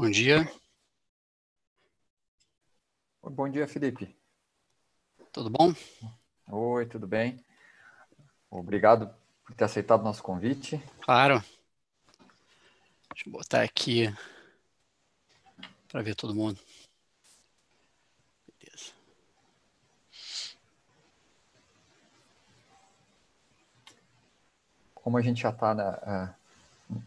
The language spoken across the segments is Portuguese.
Bom dia. Bom dia, Felipe. Tudo bom? Oi, tudo bem? Obrigado por ter aceitado nosso convite. Claro. Deixa eu botar aqui para ver todo mundo. Beleza. Como a gente já está na, ah,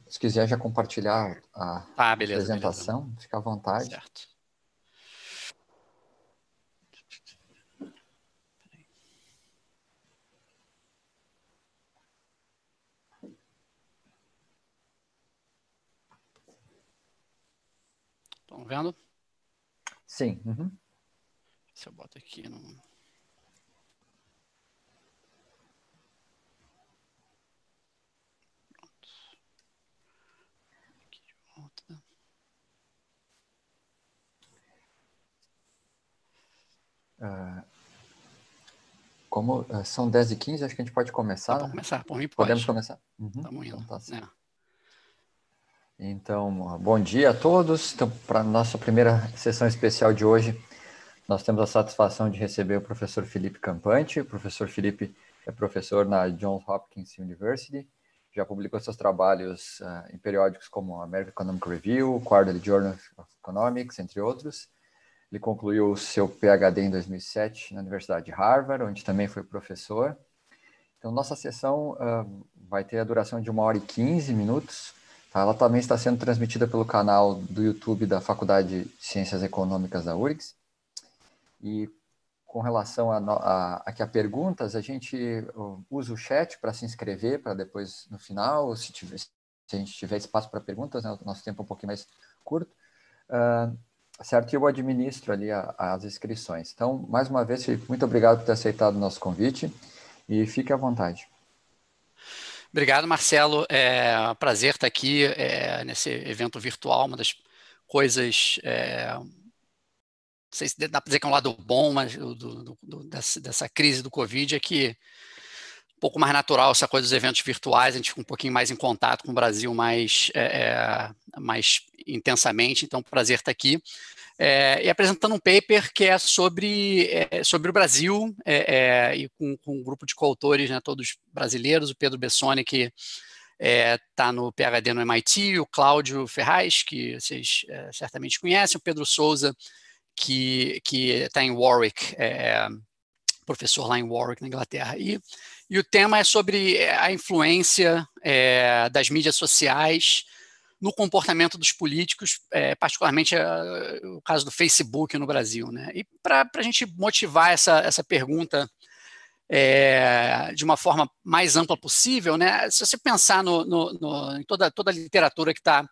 se quiser já compartilhar a tá, beleza, apresentação, beleza. fica à vontade. Certo. Estão vendo? Sim. Uhum. Se eu boto aqui no. Ah, como uh, são 10 e 15, acho que a gente pode começar. Tá né? começar, por mim pode. Podemos começar? Uhum, Estamos indo. Então, tá é. então, bom dia a todos. Então, para nossa primeira sessão especial de hoje, nós temos a satisfação de receber o professor Felipe Campante. O professor Felipe é professor na Johns Hopkins University. Já publicou seus trabalhos uh, em periódicos como American Economic Review, Quarterly Journal of Economics, entre outros. Ele concluiu o seu PhD em 2007 na Universidade de Harvard, onde também foi professor. Então, nossa sessão uh, vai ter a duração de uma hora e 15 minutos. Tá? Ela também está sendo transmitida pelo canal do YouTube da Faculdade de Ciências Econômicas da URGS. E com relação a, a, aqui a perguntas, a gente ah, usa o chat para se inscrever, para depois, no final, se, tiver, se a gente tiver espaço para perguntas, né? o nosso tempo é um pouquinho mais curto. Uh, certo? E eu administro ali a, as inscrições. Então, mais uma vez, Felipe, muito obrigado por ter aceitado o nosso convite e fique à vontade. Obrigado, Marcelo. É um prazer estar aqui é, nesse evento virtual, uma das coisas. É, não sei se dá para dizer que é um lado bom mas do, do, do, dessa, dessa crise do Covid é que um pouco mais natural essa coisa dos eventos virtuais, a gente fica um pouquinho mais em contato com o Brasil mais, é, é mais intensamente, então prazer estar aqui. É, e apresentando um paper que é sobre, é, sobre o Brasil, é, e com, com, um grupo de coautores, né, todos brasileiros, o Pedro Bessoni, que está no PHD no MIT, o Cláudio Ferraz, que vocês certamente conhecem, o Pedro Souza, que está em Warwick, professor lá em Warwick, na Inglaterra. E, e o tema é sobre a influência das mídias sociais, no comportamento dos políticos, é, particularmente é, o caso do Facebook no Brasil. Né? E para a gente motivar essa, essa pergunta é, de uma forma mais ampla possível, né? se você pensar no, no, no em toda, toda a literatura que está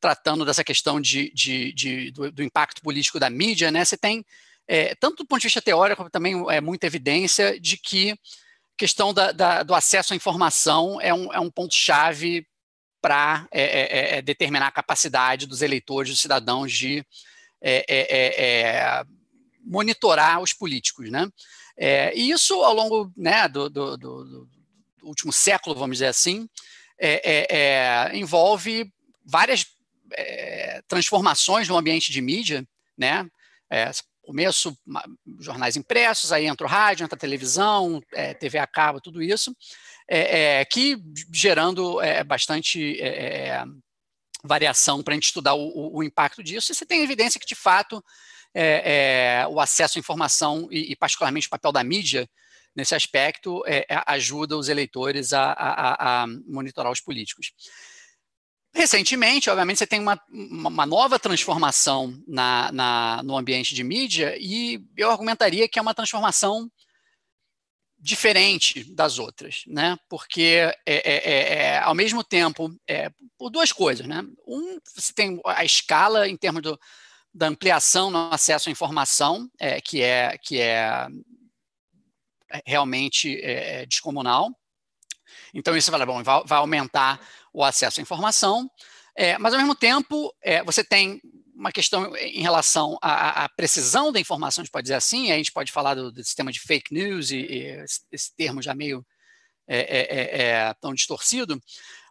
tratando dessa questão de, de, de do, do, impacto político da mídia, né? você tem, é, tanto do ponto de vista teórico, como também é muita evidência de que questão da, da, do acesso à informação é um, é um ponto-chave para é é, é, é, determinar a capacidade dos eleitores, dos cidadãos de é, monitorar os políticos. Né? e isso, ao longo né, do, do, do, do último século, vamos dizer assim, envolve várias transformações no ambiente de mídia, né? começo jornais impressos, aí entra o rádio, entra a televisão, é, TV a cabo, tudo isso é, é, que gerando é, bastante é, é, é, variação para a gente estudar o, o, impacto disso, e você tem evidência que, de fato, o acesso à informação e, e, particularmente, o papel da mídia nesse aspecto ajuda os eleitores a, a, a monitorar os políticos. Recentemente, obviamente, você tem uma, uma nova transformação na, na, no ambiente de mídia, e eu argumentaria que é uma transformação diferente das outras, né? Porque é, é, é, é ao mesmo tempo, é, por duas coisas, né? Um, você tem a escala em termos do, da ampliação no acesso à informação, é, que é que é, é realmente é, descomunal. Então isso vai, bom, vai, vai aumentar o acesso à informação. É, mas, ao mesmo tempo, é, você tem uma questão em relação à, à, precisão da informação, a gente pode dizer assim, a gente pode falar do, do sistema de fake news, e, e esse, termo já meio é, é, é, é, tão distorcido,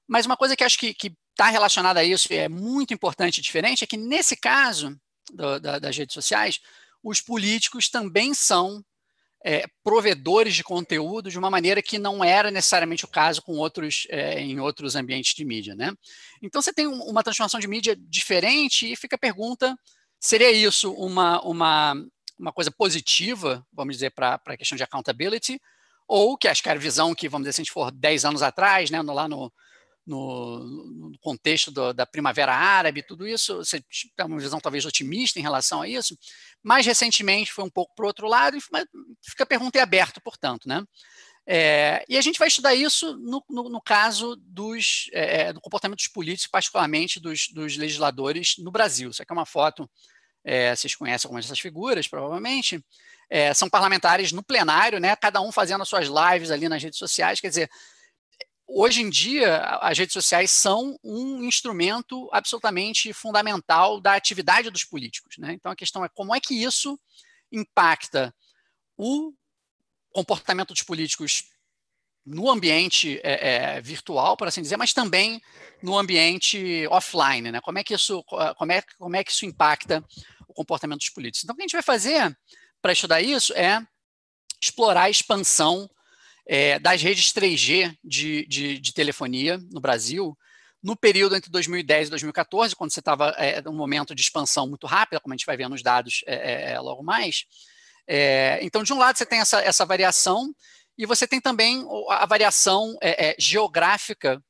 mas uma coisa que acho que está relacionada a isso e é muito importante e diferente é que, nesse caso do, da, das redes sociais, os políticos também são é, provedores de conteúdo de uma maneira que não era necessariamente o caso com outros é, em outros ambientes de mídia, né? Então você tem uma transformação de mídia diferente e fica a pergunta: seria isso uma uma uma coisa positiva, vamos dizer, para a questão de accountability, ou que acho que era a visão que, vamos dizer, se a gente for 10 anos atrás, né, no, lá no, no, no contexto do, da Primavera Árabe, tudo isso, você tem uma visão talvez otimista em relação a isso, mais recentemente foi um pouco para o outro lado, mas fica a pergunta em aberto, portanto. Né? É, e a gente vai estudar isso no, no, no caso dos, é, é, do comportamento dos políticos, particularmente dos, dos legisladores no Brasil. Isso aqui é uma foto, é, vocês conhecem algumas dessas figuras, provavelmente. É, são parlamentares no plenário, né, cada um fazendo as suas lives ali nas redes sociais. Quer dizer, hoje em dia, as redes sociais são um instrumento absolutamente fundamental da atividade dos políticos. Né? Então, a questão é como é que isso impacta o comportamento dos políticos no ambiente é, é, virtual, por assim dizer, mas também no ambiente offline, né? Como é que isso, como é, como é que isso impacta o comportamento dos políticos? Então, o que a gente vai fazer para estudar isso é explorar a expansão é, das redes 3G de, de, de, telefonia no Brasil, no período entre 2010 e 2014, quando você estava é, num momento de expansão muito rápida, como a gente vai ver nos dados é, é, é, logo mais. É, então, de um lado, você tem essa, essa variação, e você tem também a variação geográfica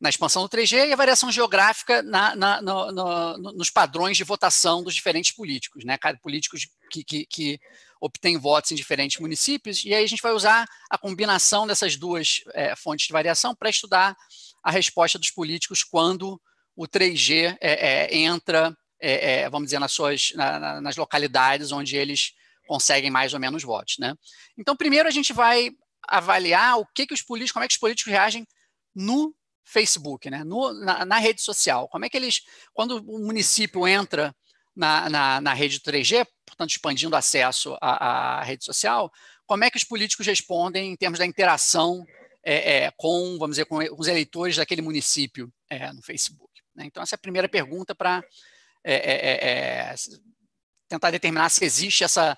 na expansão do 3G e a variação geográfica na, na, no, no, nos padrões de votação dos diferentes políticos, né? Políticos que, que, que obtém votos em diferentes municípios, e aí a gente vai usar a combinação dessas duas é, fontes de variação para estudar a resposta dos políticos quando o 3G é, é, entra, é, é, vamos dizer, nas, suas, na, na, nas localidades onde eles conseguem mais ou menos votos. Né? Então, primeiro a gente vai avaliar o que, que os políticos, como é que os políticos reagem no Facebook, né? No, na, na, rede social. Como é que eles, quando o município entra na, na, na rede 3G, portanto, expandindo acesso à, à, rede social, como é que os políticos respondem em termos da interação é, é, com, vamos dizer, com os eleitores daquele município é, no Facebook? Né? Então, essa é a primeira pergunta para é, é, é, tentar determinar se existe essa,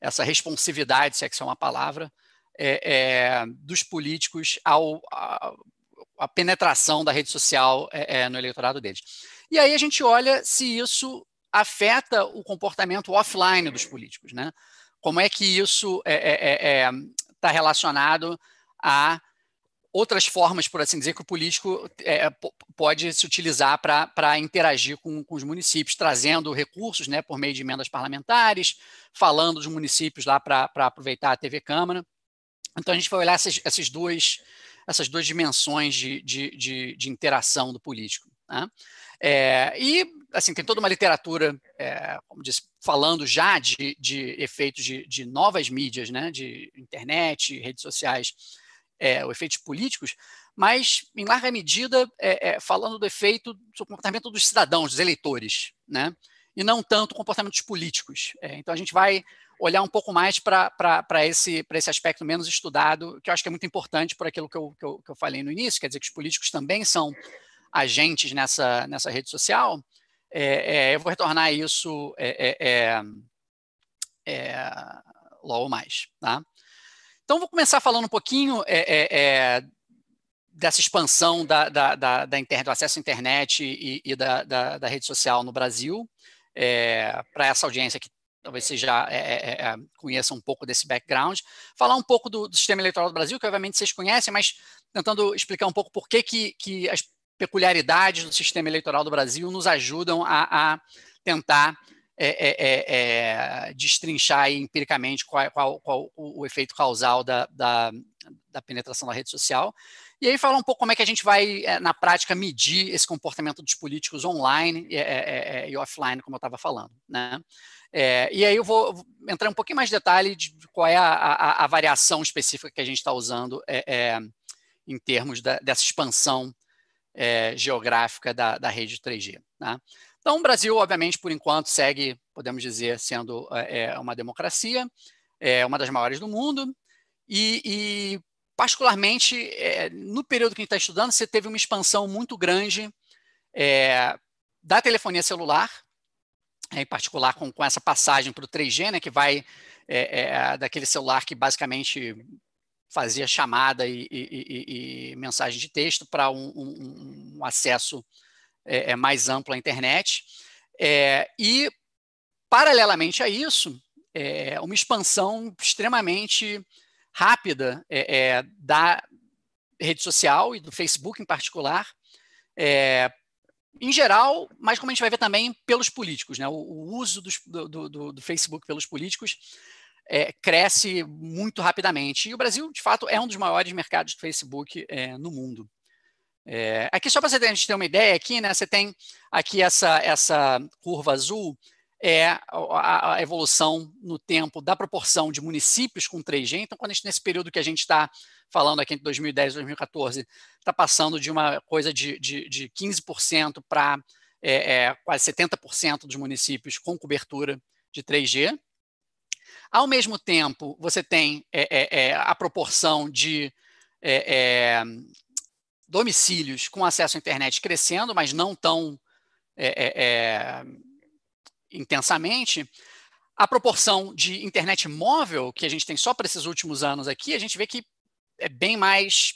essa responsividade, se é que isso é uma palavra, dos políticos ao, a penetração da rede social é, é, no eleitorado deles. E aí a gente olha se isso afeta o comportamento offline dos políticos, né? Como é que isso está é, é, é, é tá relacionado a outras formas, por assim dizer, que o político é, pode se utilizar para interagir com, com, os municípios, trazendo recursos né, por meio de emendas parlamentares, falando dos municípios lá para aproveitar a TV Câmara. Então a gente vai olhar essas, essas, duas, essas duas dimensões de, de, de, de interação do político. Né? É, e assim, tem toda uma literatura, é, como disse, falando já de, de efeitos de, de, novas mídias, né, de internet, redes sociais, é, os efeitos políticos, mas, em larga medida, é, é, falando do efeito do comportamento dos cidadãos, dos eleitores, né, e não tanto comportamentos políticos. É, então, a gente vai olhar um pouco mais para esse, esse aspecto menos estudado, que eu acho que é muito importante por aquilo que eu, que eu, que eu falei no início, quer dizer que os políticos também são agentes nessa, nessa rede social, é, é, eu vou retornar isso é, é, é, é, logo mais. Tá? Então, vou começar falando um pouquinho dessa expansão da, da, da, da internet, do acesso à internet e, e da, da, da, rede social no Brasil, para essa audiência que talvez vocês já é, é, conheçam um pouco desse background, falar um pouco do, do, sistema eleitoral do Brasil, que obviamente vocês conhecem, mas tentando explicar um pouco por que, que, que as peculiaridades do sistema eleitoral do Brasil nos ajudam a, a tentar é, é, é, é destrinchar empiricamente qual, qual, qual o, o, efeito causal da, da, da, penetração da rede social. E aí fala um pouco como é que a gente vai, é, na prática, medir esse comportamento dos políticos online e, é, e offline, como eu estava falando. Né? e aí eu vou entrar um pouquinho mais de detalhe de qual é a, a, a variação específica que a gente está usando em termos da, dessa expansão é, geográfica da, da rede 3G. Né? Tá? Então, o Brasil, obviamente, por enquanto, segue, podemos dizer, sendo é, uma democracia, é uma das maiores do mundo, e, e particularmente, é, no período que a gente está estudando, você teve uma expansão muito grande é, da telefonia celular, em particular com, com essa passagem para o 3G, né, que vai daquele celular que basicamente fazia chamada e, e, e, e mensagem de texto para um, um, um, acesso é, é, mais amplo à internet. É, e, paralelamente a isso, é, uma expansão extremamente rápida é, é, da rede social e do Facebook em particular, em geral, mas como a gente vai ver também pelos políticos, né? o, o uso dos, do, do, do, Facebook pelos políticos é, cresce muito rapidamente. E o Brasil, de fato, é um dos maiores mercados do Facebook é, no mundo. É, aqui, só para a gente ter uma ideia, aqui, né, você tem aqui essa, essa curva azul, é a, a, evolução no tempo da proporção de municípios com 3G. Então, quando a gente, nesse período que a gente está falando aqui entre 2010 e 2014, está passando de uma coisa de, de, de 15% para é, é, quase 70% dos municípios com cobertura de 3G. Ao mesmo tempo, você tem é, é, é a proporção de é, é, domicílios com acesso à internet crescendo, mas não tão intensamente. A proporção de internet móvel que a gente tem só para esses últimos anos aqui, a gente vê que é bem mais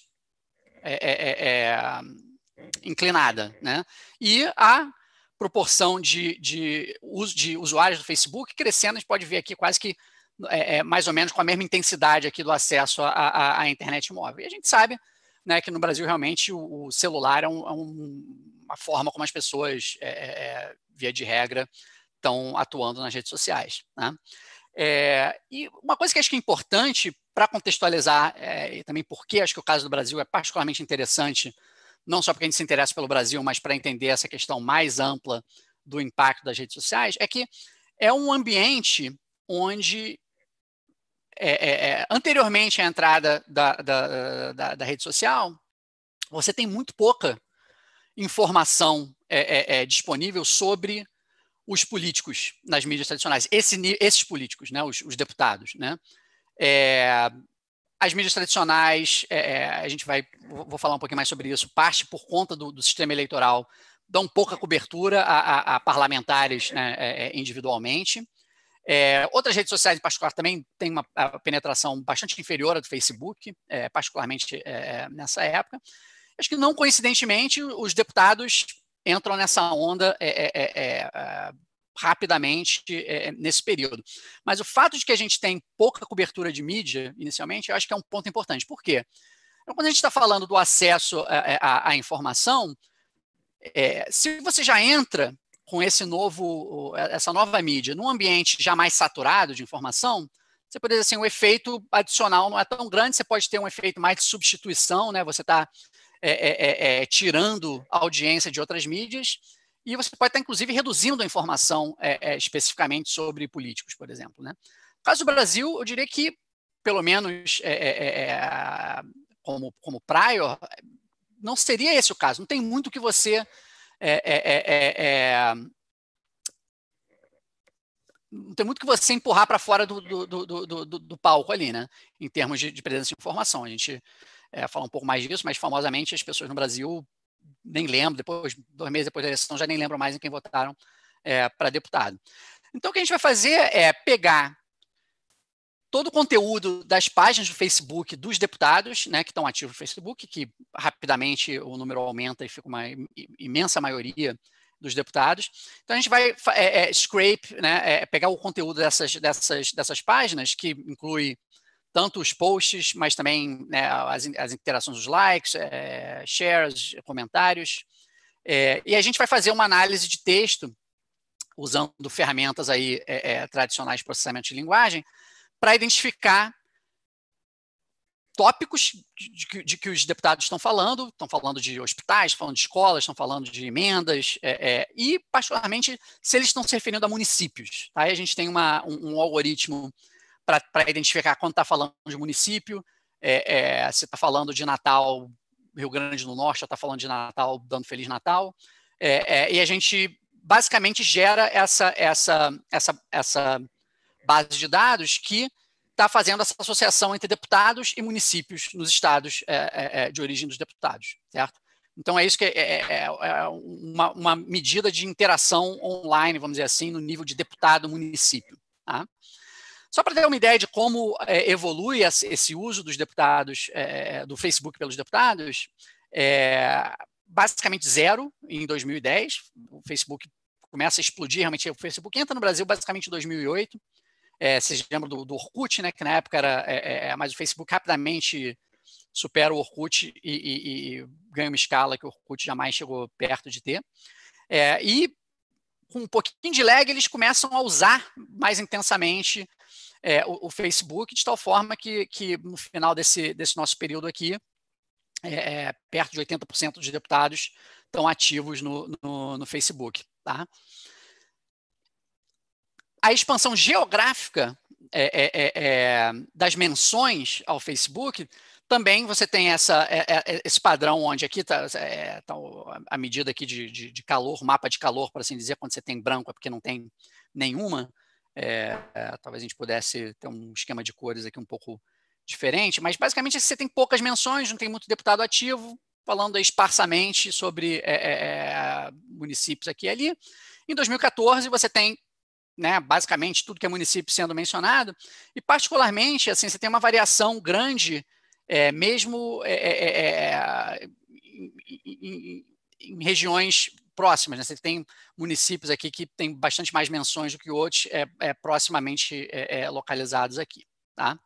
inclinada. Né? E a proporção de, de, de usuários do Facebook crescendo, a gente pode ver aqui quase que é, é, mais ou menos com a mesma intensidade aqui do acesso à, internet móvel. E a gente sabe né, que no Brasil realmente o, o celular é, um, é um, uma forma como as pessoas, é, é, é, via de regra, estão atuando nas redes sociais. Né? e uma coisa que acho que é importante para contextualizar e também porque acho que o caso do Brasil é particularmente interessante, não só porque a gente se interessa pelo Brasil, mas para entender essa questão mais ampla do impacto das redes sociais, é que é um ambiente onde é, é, é, anteriormente à entrada da, da, da, da, rede social, você tem muito pouca informação é, é, é disponível sobre os políticos nas mídias tradicionais, Esse, esses políticos, né, os, os deputados. Né? as mídias tradicionais, a gente vai, vou falar um pouquinho mais sobre isso, parte por conta do, do sistema eleitoral, dão pouca cobertura a, a, a parlamentares né, individualmente. É, outras redes sociais, em particular, também têm uma penetração bastante inferior à do Facebook, é, particularmente é, é, nessa época. Acho que não coincidentemente, os deputados entram nessa onda é, é, ah, rapidamente nesse período. Mas o fato de que a gente tem pouca cobertura de mídia, inicialmente, eu acho que é um ponto importante. Por quê? Então, quando a gente está falando do acesso à, à informação, se você já entra com esse novo, é, essa nova mídia, num ambiente já mais saturado de informação, você dizer assim, o efeito adicional não é tão grande, você pode ter um efeito mais de substituição, né? Você está é, é, é, é, tirando a audiência de outras mídias e você pode estar, inclusive, reduzindo a informação é, especificamente sobre políticos, por exemplo, né? No caso do Brasil, eu diria que, pelo menos como, como prior, não seria esse o caso. Não tem muito que você é, é, não é, é, é, tem muito que você empurrar para fora do, do, do, do, palco ali, né? Em termos de, de presença de informação. A gente fala um pouco mais disso, mas famosamente as pessoas no Brasil nem lembram, depois, dois meses depois da eleição, já nem lembram mais em quem votaram para deputado. Então, o que a gente vai fazer é pegar todo o conteúdo das páginas do Facebook dos deputados, né, que estão ativos no Facebook, que rapidamente o número aumenta e fica uma imensa maioria dos deputados. Então a gente vai é, é, scrape, né, é, é, pegar o conteúdo dessas, dessas, dessas páginas, que inclui tanto os posts, mas também né, as, as, interações dos likes, é, shares, comentários. É, e a gente vai fazer uma análise de texto usando ferramentas aí tradicionais de processamento de linguagem, para identificar tópicos de, de, que os deputados estão falando, estão falando de hospitais, estão falando de escolas, estão falando de emendas, é, é, e, particularmente, se eles estão se referindo a municípios. Aí tá? a gente tem uma, um, um algoritmo para identificar quando está falando de município, é, é se está falando de Natal, Rio Grande do Norte, está falando de Natal, dando Feliz Natal, é, é, e a gente basicamente gera essa, essa, essa, essa base de dados que está fazendo essa associação entre deputados e municípios nos estados é, é, é de origem dos deputados, certo? Então é isso que é é, é, é uma, uma, medida de interação online, vamos dizer assim, no nível de deputado-município. Tá? Só para ter uma ideia de como evolui esse uso dos deputados, do Facebook pelos deputados, basicamente zero em 2010. O Facebook começa a explodir realmente. O Facebook entra no Brasil basicamente em 2008. É, vocês lembram do, do Orkut, né? Que na época era é, é, é mas o Facebook rapidamente supera o Orkut e, e, e, ganha uma escala que o Orkut jamais chegou perto de ter. É, e com um pouquinho de lag eles começam a usar mais intensamente é, o, o, Facebook de tal forma que, que no final desse, desse nosso período aqui é, é perto de 80% dos deputados estão ativos no, no, no Facebook, tá? a expansão geográfica é é, é, é, das menções ao Facebook também você tem essa, é, esse padrão onde aqui está tá, tá a medida aqui de, de, de, calor, mapa de calor, por assim dizer, quando você tem branco é porque não tem nenhuma. É, é, talvez a gente pudesse ter um esquema de cores aqui um pouco diferente, mas basicamente você tem poucas menções, não tem muito deputado ativo, falando esparsamente sobre é, municípios aqui e ali. Em 2014, você tem né, basicamente tudo que é município sendo mencionado, e particularmente, assim, você tem uma variação grande, é, mesmo é, é, é, é em, em, em, regiões próximas. Né? Você tem municípios aqui que tem bastante mais menções do que outros é, proximamente localizados aqui. Tá?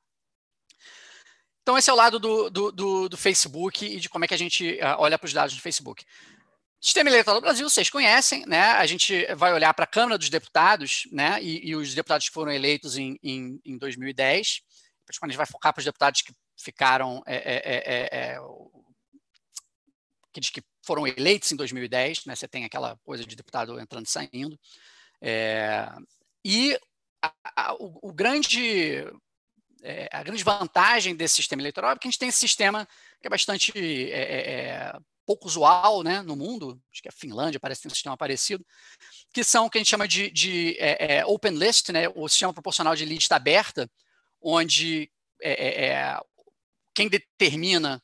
Então, esse é o lado do, do, do, do, Facebook e de como é que a gente ah, olha para os dados do Facebook. Sistema eleitoral do Brasil, vocês conhecem, né? A gente vai olhar para a Câmara dos Deputados, né? E, e os deputados que foram eleitos em, em, em 2010. Principalmente a gente vai focar para os deputados que ficaram. É, é, é, é, é aqueles que foram eleitos em 2010, né? Você tem aquela coisa de deputado entrando e saindo. É, e a, a, o, o, grande. a grande vantagem desse sistema eleitoral é que a gente tem esse sistema que é bastante pouco usual né, no mundo, acho que a Finlândia parece ter um sistema parecido, que são o que a gente chama de, de é, é, open list, né, o sistema proporcional de lista aberta, onde é, é, é quem determina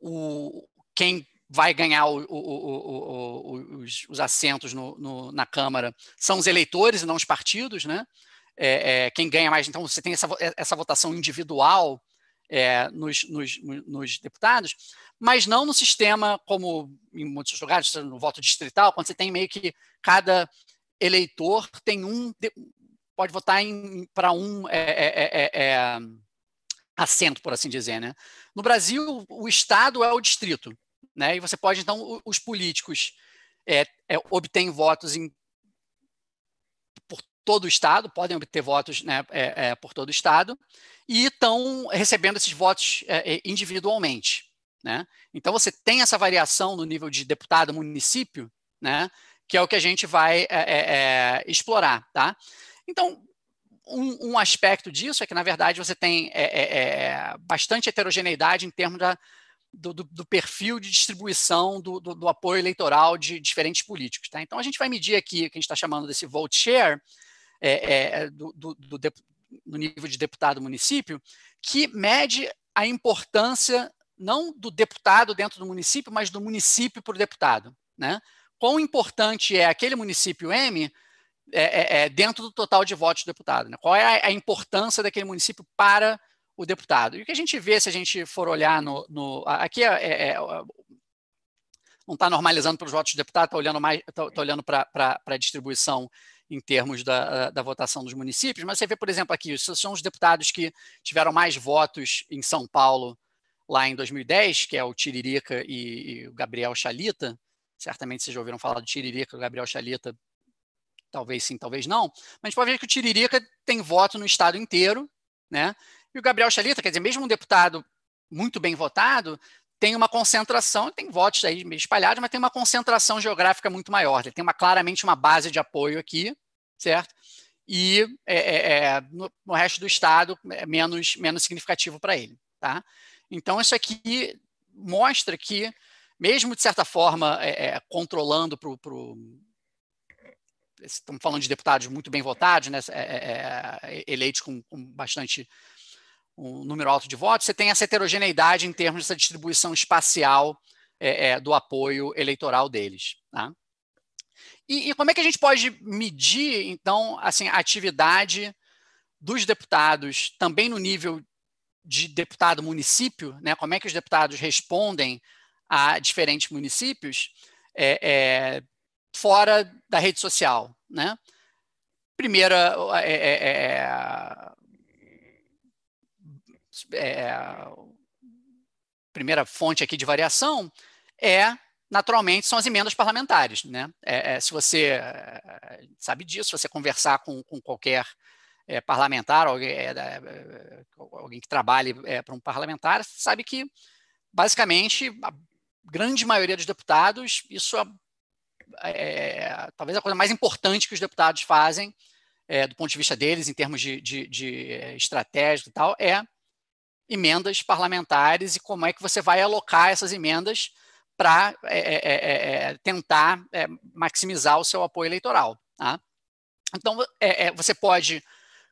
o, quem vai ganhar o, o, os, os, assentos no, no, na Câmara são os eleitores e não os partidos, né? É, quem ganha mais, então você tem essa, essa votação individual é, nos, nos, nos, deputados, mas não no sistema como em muitos lugares, no voto distrital, quando você tem meio que cada eleitor tem um, pode votar para um é é, é, é, é, assento, por assim dizer. Né? No Brasil, o Estado é o distrito, né? e você pode, então, os políticos obtêm votos em todo o Estado, podem obter votos né, é, é, por todo o Estado, e estão recebendo esses votos é, é, individualmente. Né? Então, você tem essa variação no nível de deputado, município, né, que é o que a gente vai é, é, explorar. Tá? Então, um, um, aspecto disso é que, na verdade, você tem bastante heterogeneidade em termos da, do, do, do, perfil de distribuição do, do, apoio eleitoral de diferentes políticos. Tá? Então, a gente vai medir aqui o que a gente está chamando desse vote share, é, é, é, do, do, do no nível de deputado município, que mede a importância não do deputado dentro do município, mas do município para o deputado. Né? Quão importante é aquele município M é, é, é dentro do total de votos do deputado? Né? Qual é a, a, importância daquele município para o deputado? E o que a gente vê se a gente for olhar no. no aqui é, é não está normalizando para os votos do deputado, está olhando, mais, tá, tá olhando para a distribuição em termos da, ah, da votação dos municípios, mas você vê, por exemplo, aqui, esses são os deputados que tiveram mais votos em São Paulo lá em 2010, que é o Tiririca e, e o Gabriel Chalita. Certamente vocês já ouviram falar do Tiririca, do Gabriel Chalita, talvez sim, talvez não. Mas a gente pode ver que o Tiririca tem voto no estado inteiro, né? E o Gabriel Chalita, quer dizer, mesmo um deputado muito bem votado, tem uma concentração, tem votos aí espalhados, mas tem uma concentração geográfica muito maior. Ele tem uma, claramente uma base de apoio aqui, certo? E é, é, é no, no, resto do estado é menos, menos significativo para ele. Tá? Então, isso aqui mostra que, mesmo de certa forma, é, é controlando para o. Estamos falando de deputados muito bem votados, né? É, eleitos com, com bastante um número alto de votos, você tem essa heterogeneidade em termos dessa distribuição espacial é, é, do apoio eleitoral deles. Tá? E, e, como é que a gente pode medir, então, assim, a atividade dos deputados também no nível de deputado município, né? Como é que os deputados respondem a diferentes municípios é, é fora da rede social, né? Primeira, é, é, é é, é, primeira fonte aqui de variação é naturalmente são as emendas parlamentares, né? É, é se você é, sabe disso, se você conversar com, com qualquer é, parlamentar, alguém, é, alguém, que trabalhe é, para um parlamentar, sabe que, basicamente, a grande maioria dos deputados, isso é, talvez a coisa mais importante que os deputados fazem, do ponto de vista deles, em termos de, de, de estratégia e tal, é emendas parlamentares e como é que você vai alocar essas emendas para é é, é, é, é, tentar é, maximizar o seu apoio eleitoral. Tá? Então, você pode.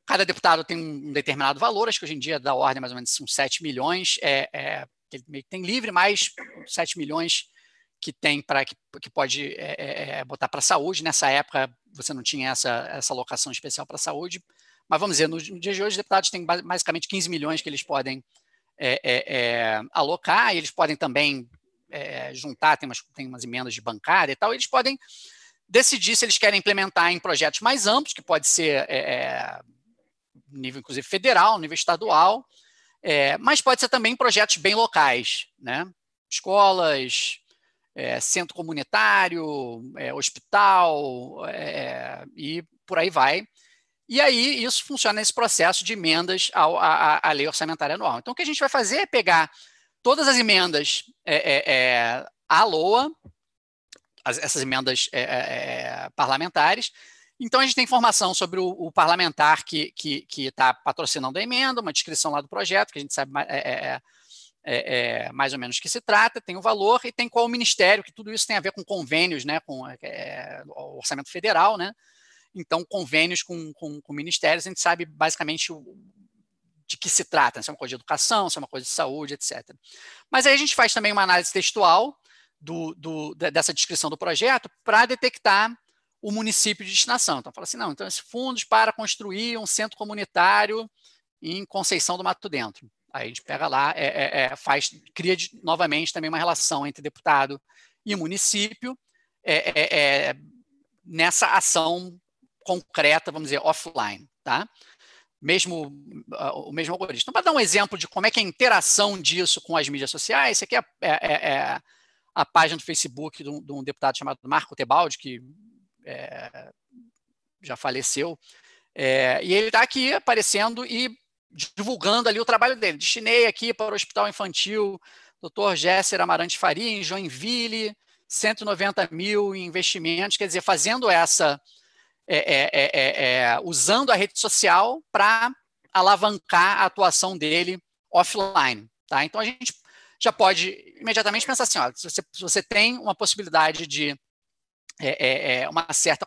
Cada deputado tem um determinado valor, acho que hoje em dia da ordem mais ou menos uns 7 milhões, é, que ele meio que tem livre, mais 7 milhões que tem para que, que, pode botar para a saúde. Nessa época você não tinha essa, essa locação especial para a saúde, mas vamos dizer, no, dia de hoje, os deputados têm basicamente 15 milhões que eles podem é, é, é alocar, eles podem também é, juntar, tem umas, tem umas emendas de bancada e tal, eles podem decidir se eles querem implementar em projetos mais amplos, que pode ser é, nível, inclusive, federal, nível estadual, mas pode ser também projetos bem locais, né? escolas, é, centro comunitário, é, hospital é, e por aí vai. E aí isso funciona nesse processo de emendas à, à, lei orçamentária anual. Então o que a gente vai fazer é pegar todas as emendas é, é, é à LOA, as, essas emendas é, é, parlamentares, então a gente tem informação sobre o, o parlamentar que está que, que tá patrocinando a emenda, uma descrição lá do projeto, que a gente sabe é, é, é, mais ou menos que se trata, tem o valor e tem qual o ministério, que tudo isso tem a ver com convênios, né, com o orçamento federal, né? Então, convênios com, com, com ministérios, a gente sabe basicamente o, de que se trata, né? se é uma coisa de educação, se é uma coisa de saúde, etc. Mas aí a gente faz também uma análise textual do, do, dessa descrição do projeto para detectar o município de destinação. Então, fala assim, não, então, esses fundos para construir um centro comunitário em Conceição do Mato Dentro. Aí a gente pega lá, é, é, é faz, cria de, novamente também uma relação entre deputado e município é, é, é nessa ação concreta, vamos dizer, offline, tá? Mesmo, ah, o mesmo algoritmo. Então, para dar um exemplo de como é que é a interação disso com as mídias sociais, isso aqui é, é, é, é a página do Facebook de um, de um, deputado chamado Marco Tebaldi, que é, já faleceu, é, e ele está aqui aparecendo e divulgando ali o trabalho dele. Destinei aqui para o Hospital Infantil Dr. Gesser Amarante Faria, em Joinville, 190 mil em investimentos, quer dizer, fazendo essa é, é, usando a rede social para alavancar a atuação dele offline. Tá? Então a gente já pode imediatamente pensar assim: ó, se, você, se você tem uma possibilidade de uma certa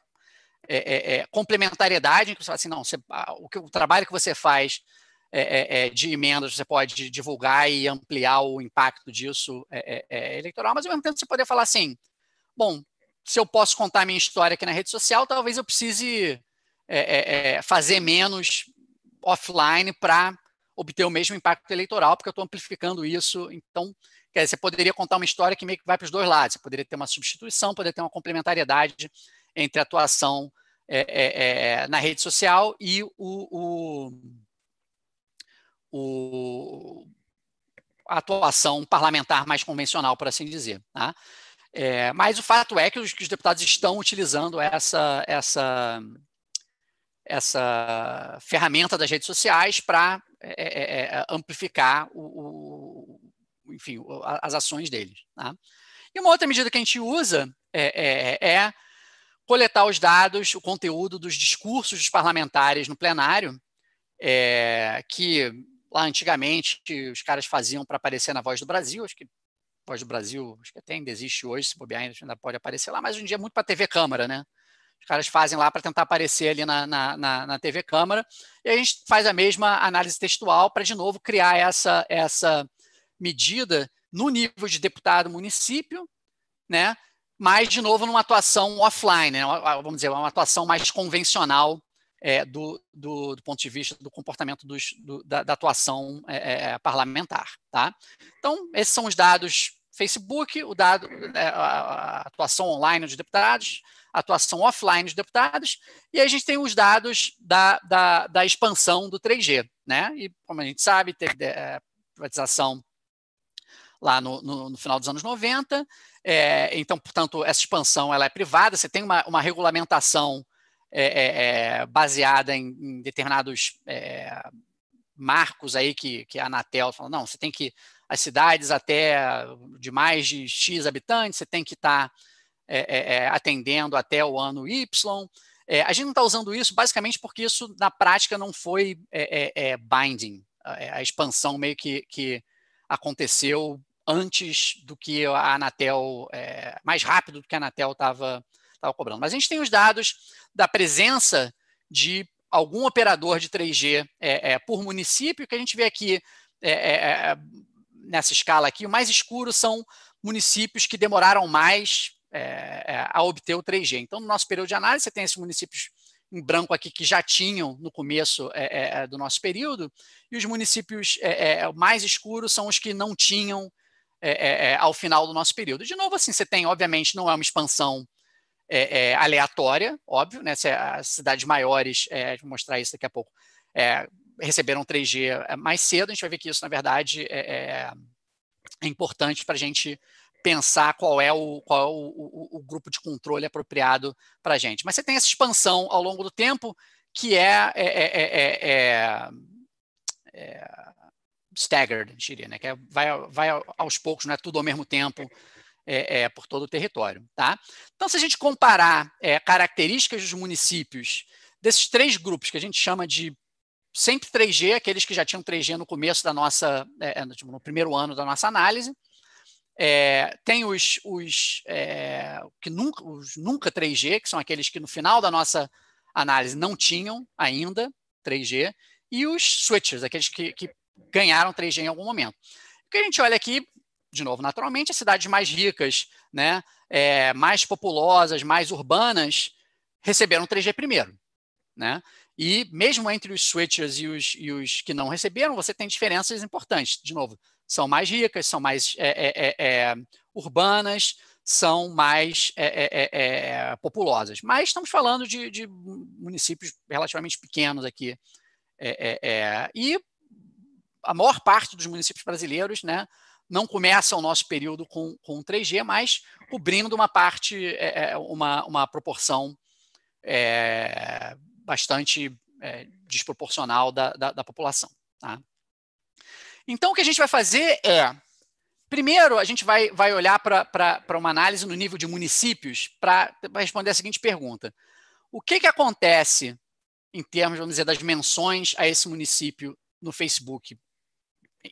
complementariedade, em que você fala assim, não, você, o, que, o trabalho que você faz é, é, de emendas, você pode divulgar e ampliar o impacto disso é, eleitoral, mas ao mesmo tempo você poder falar assim: bom, se eu posso contar minha história aqui na rede social, talvez eu precise é, é, é fazer menos offline para obter o mesmo impacto eleitoral, porque eu estou amplificando isso. Então, quer dizer, você poderia contar uma história que meio que vai para os dois lados. Você poderia ter uma substituição, poderia ter uma complementariedade entre a atuação é, é, é, na rede social e o, o, o a atuação parlamentar mais convencional, por assim dizer. Tá? É, mas o fato é que os, que os deputados estão utilizando essa, essa, essa ferramenta das redes sociais para é é, é, é, amplificar o, o, enfim, as ações deles. Tá? E uma outra medida que a gente usa é, é coletar os dados, o conteúdo dos discursos dos parlamentares no plenário, que lá antigamente os caras faziam para aparecer na Voz do Brasil, acho que Voz do Brasil, acho que até ainda existe hoje, se bobear ainda, ainda pode aparecer lá, mas hoje em dia é muito para TV Câmara, né? Os caras fazem lá para tentar aparecer ali na, na, na, na, TV Câmara, e a gente faz a mesma análise textual para, de novo, criar essa, essa medida no nível de deputado município, né? mas, de novo, numa atuação offline, né? vamos dizer, uma atuação mais convencional é, do, do, do, ponto de vista do comportamento dos, do, da, da, atuação é, é, é parlamentar. Tá? Então, esses são os dados Facebook, o dado, né, a atuação online de deputados, a atuação offline de deputados, e a gente tem os dados da, da, da expansão do 3G. Né? E, como a gente sabe, teve é, privatização lá no, no, no, final dos anos 90, é, então, portanto, essa expansão ela é privada, você tem uma, uma regulamentação é, é, é baseada em, em determinados é, marcos aí que, que a Anatel fala, não, você tem que as cidades até de mais de X habitantes, você tem que estar tá, é, é, é, atendendo até o ano Y. É, a gente não está usando isso basicamente porque isso, na prática, não foi é, é, binding. A, a, expansão meio que, que aconteceu antes do que a Anatel, mais rápido do que a Anatel estava cobrando. Mas a gente tem os dados da presença de algum operador de 3G por município, que a gente vê aqui é, é, nessa escala aqui, o mais escuro são municípios que demoraram mais é, é a obter o 3G. Então, no nosso período de análise, você tem esses municípios em branco aqui que já tinham no começo é, é, é do nosso período, e os municípios é, mais escuros são os que não tinham ao final do nosso período. De novo, assim, você tem, obviamente, não é uma expansão aleatória, óbvio, né? Se, as cidades maiores, vou mostrar isso daqui a pouco, receberam 3G eh, mais cedo, a gente vai ver que isso, na verdade, é, é, é importante para a gente pensar qual é o, qual é o, o, o grupo de controle apropriado para a gente. Mas você tem essa expansão ao longo do tempo, que é, é, é, é, é staggered, diria, né? que vai, vai aos poucos, não é tudo ao mesmo tempo. por todo o território. Tá? Então, se a gente comparar características dos municípios desses três grupos que a gente chama de sempre 3G, aqueles que já tinham 3G no começo da nossa, é, é tipo, no primeiro ano da nossa análise. É, tem os, os é, que nunca, os nunca 3G, que são aqueles que no final da nossa análise não tinham ainda 3G, e os switchers, aqueles que, que ganharam 3G em algum momento. O que a gente olha aqui, de novo, naturalmente, as cidades mais ricas, né, é, mais populosas, mais urbanas, receberam 3G primeiro. Né? E mesmo entre os switchers e os, e os que não receberam, você tem diferenças importantes. De novo, são mais ricas, são mais é, é, é, é urbanas, são mais é, populosas. Mas estamos falando de, de, municípios relativamente pequenos aqui. e a maior parte dos municípios brasileiros, né, não começa o nosso período com, com 3G, mas cobrindo uma parte, é, uma, uma proporção é, bastante é, desproporcional da, da, da população. Tá? Então, o que a gente vai fazer é, primeiro, a gente vai, vai olhar para uma análise no nível de municípios para responder a seguinte pergunta: o que, que acontece em termos, vamos dizer, das menções a esse município no Facebook,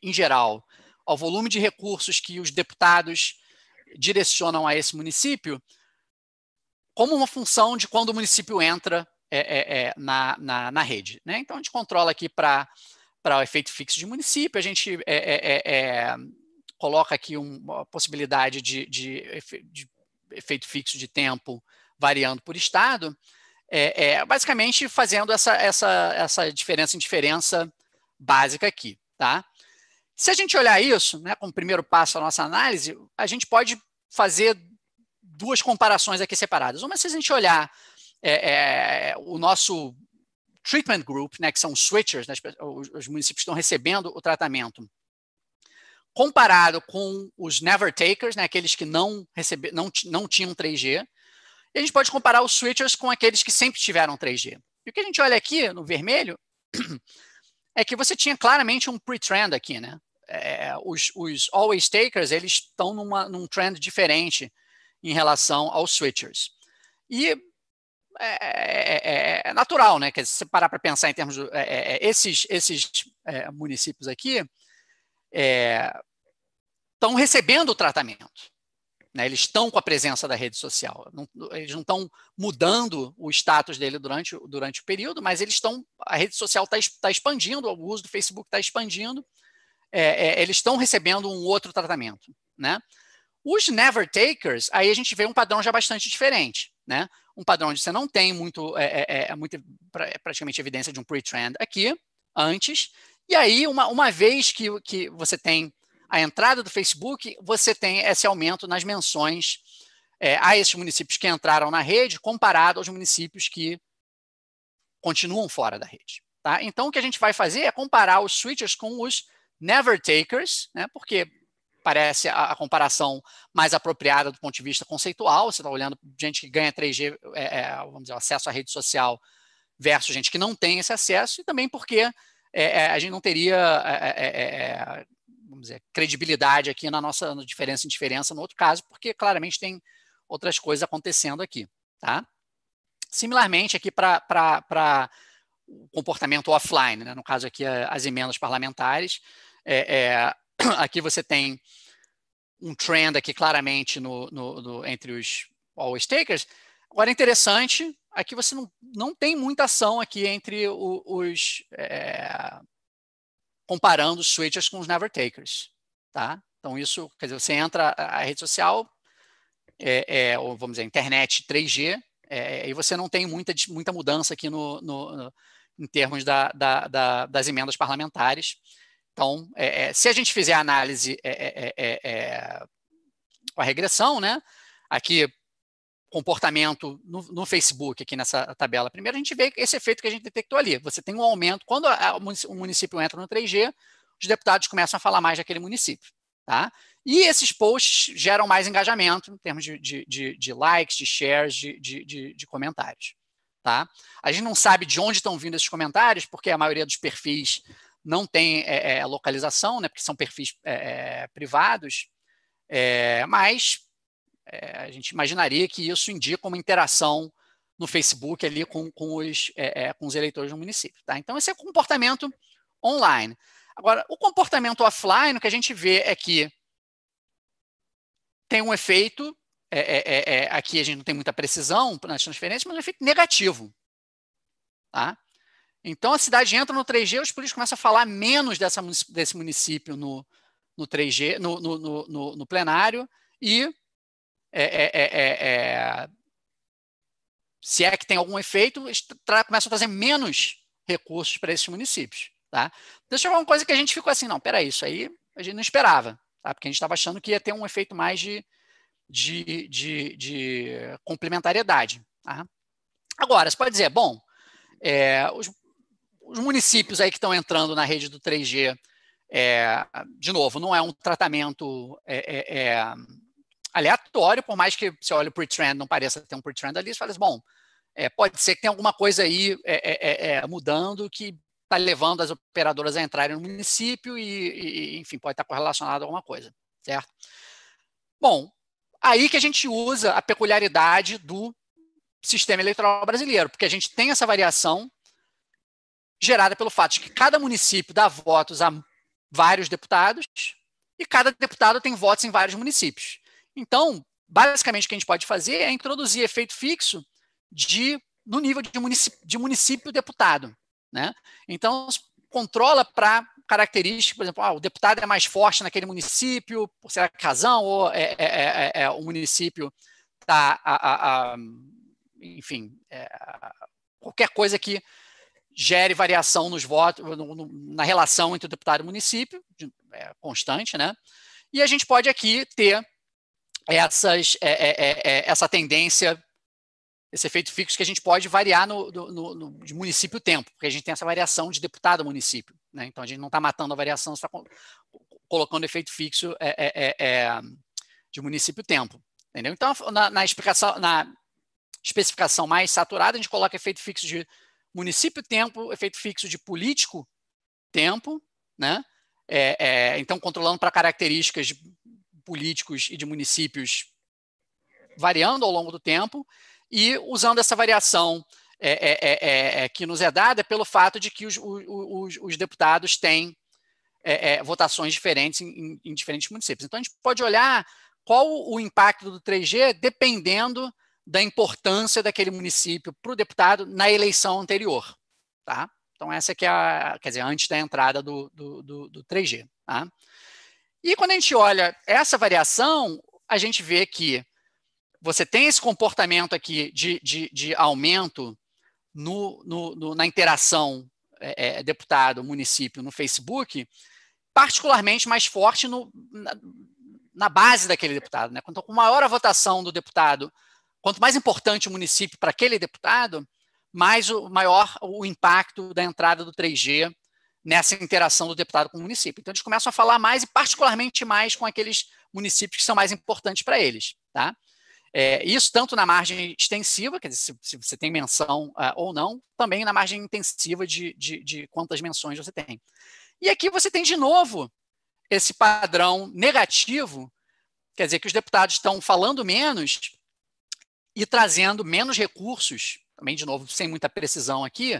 em geral, ao volume de recursos que os deputados direcionam a esse município, como uma função de quando o município entra é, é, é, na, na, na, rede. Né? Então, a gente controla aqui para o efeito fixo de município, a gente é, é, coloca aqui uma possibilidade de, de, de, efeito fixo de tempo variando por estado, basicamente fazendo essa, essa, essa diferença em diferença básica aqui. Tá? Se a gente olhar isso, né, como primeiro passo da nossa análise, a gente pode fazer duas comparações aqui separadas. Uma, se a gente olhar é, é, é, o nosso treatment group, né, que são os switchers, né, os, os municípios estão recebendo o tratamento, comparado com os never takers, né, aqueles que não, recebe, não, não tinham 3G, e a gente pode comparar os switchers com aqueles que sempre tiveram 3G. E o que a gente olha aqui no vermelho é que você tinha claramente um pre-trend aqui, né? É, os, os, always takers eles estão num trend diferente em relação aos switchers. E é é, é, é, é, natural, né? Quer dizer, se você parar para pensar em termos de é, esses, esses municípios aqui estão recebendo o tratamento. Né? Eles estão com a presença da rede social. Não, eles não estão mudando o status dele durante, durante o período, mas eles estão. A rede social está tá expandindo, o uso do Facebook está expandindo. eles estão recebendo um outro tratamento. Né? Os never takers, aí a gente vê um padrão já bastante diferente. Né? um padrão onde você não tem muito, é, é, é, é muito é praticamente evidência de um pre-trend aqui antes. E aí, uma, uma vez que, que você tem a entrada do Facebook, você tem esse aumento nas menções é, a esses municípios que entraram na rede comparado aos municípios que continuam fora da rede. Tá? Então, o que a gente vai fazer é comparar os switchers com os never takers, né? porque parece a, a, comparação mais apropriada do ponto de vista conceitual. Você está olhando gente que ganha 3G, é, é, vamos dizer, acesso à rede social versus gente que não tem esse acesso, e também porque é, é a gente não teria é, é, vamos dizer, credibilidade aqui na nossa na diferença em diferença no outro caso, porque claramente tem outras coisas acontecendo aqui. Tá? Similarmente, aqui para o comportamento offline, né? no caso aqui as emendas parlamentares, é, é, Aqui você tem um trend aqui claramente no, no, no, entre os all stakers. Agora, interessante, aqui você não, não tem muita ação aqui entre os, os é, comparando os switchers com os never takers, tá? Então isso, quer dizer, você entra a rede social, é, é, ou vamos dizer, internet 3G, é, e você não tem muita, muita mudança aqui no, no, no em termos da, da, da, das emendas parlamentares. Então, é, é, se a gente fizer a análise é, é, é, é, a regressão, né? Aqui, comportamento no, no, Facebook, aqui nessa tabela. Primeiro, a gente vê esse efeito que a gente detectou ali. Você tem um aumento. Quando a, o município entra no 3G, os deputados começam a falar mais daquele município. Tá? E esses posts geram mais engajamento em termos de, de, de, de likes, de shares, de, comentários. Tá? A gente não sabe de onde estão vindo esses comentários, porque a maioria dos perfis não tem é, é, localização, né, porque são perfis é, é privados, é, mas é, a gente imaginaria que isso indica uma interação no Facebook ali com, com, os, com os eleitores do município. Tá? Então, esse é o comportamento online. Agora, o comportamento offline, o que a gente vê é que tem um efeito, aqui a gente não tem muita precisão nas transferências, mas um efeito negativo. Tá? Então a cidade entra no 3G, os políticos começam a falar menos dessa, desse município no, no 3G, no, no, no, no plenário, e é, é, é, é, é se é que tem algum efeito, começam a trazer menos recursos para esses municípios. Tá? Deixa eu falar uma coisa que a gente ficou assim, não, peraí, isso aí a gente não esperava, tá? porque a gente estava achando que ia ter um efeito mais de, de, de, de complementariedade. Tá? Agora, você pode dizer, bom, é, os, os municípios aí que estão entrando na rede do 3G, é, de novo, não é um tratamento é, é, é, aleatório, por mais que você olhe o pre-trend, não pareça ter um pre-trend ali, você fala assim, bom, é, pode ser que tenha alguma coisa aí é, mudando que está levando as operadoras a entrarem no município e, e enfim, pode estar tá correlacionado a alguma coisa, certo? Bom, aí que a gente usa a peculiaridade do sistema eleitoral brasileiro, porque a gente tem essa variação gerada pelo fato de que cada município dá votos a vários deputados e cada deputado tem votos em vários municípios. Então, basicamente, o que a gente pode fazer é introduzir efeito fixo de no nível de município, de município deputado. Né? Então, controla para características, por exemplo, ah, o deputado é mais forte naquele município, por será que é razão, ou é, é, é, é, é o município está, enfim, qualquer coisa que gere variação nos votos, no, no, na relação entre o deputado e o município, é, constante, né? E a gente pode aqui ter essas, é, é, é, é essa tendência, esse efeito fixo que a gente pode variar no, no de município tempo, porque a gente tem essa variação de deputado a município. Né? Então a gente não está matando a variação, está colocando efeito fixo é, de município tempo. Entendeu? Então, na, na, explicação, na especificação mais saturada, a gente coloca efeito fixo de Município, tempo, efeito fixo de político, tempo, né? É, é, então, controlando para características de políticos e de municípios variando ao longo do tempo e usando essa variação é, é, é, é que nos é dada pelo fato de que os, os, os deputados têm votações diferentes em, em diferentes municípios. Então, a gente pode olhar qual o impacto do 3G dependendo da importância daquele município para o deputado na eleição anterior. Tá? Então, essa que é a, quer dizer, antes da entrada do, do, do, do 3G. Tá? E quando a gente olha essa variação, a gente vê que você tem esse comportamento aqui de, de, de aumento no, no, no, na interação é, é, deputado, município no Facebook, particularmente mais forte no, na, na base daquele deputado. Né? Então, com maior a votação do deputado Quanto mais importante o município para aquele deputado, mais o maior o impacto da entrada do 3G nessa interação do deputado com o município. Então eles começam a falar mais e particularmente mais com aqueles municípios que são mais importantes para eles, tá? É, isso tanto na margem extensiva, quer dizer, se, se você tem menção uh, ou não, também na margem intensiva de, de, de quantas menções você tem. E aqui você tem de novo esse padrão negativo, quer dizer, que os deputados estão falando menos, e trazendo menos recursos, também de novo, sem muita precisão aqui,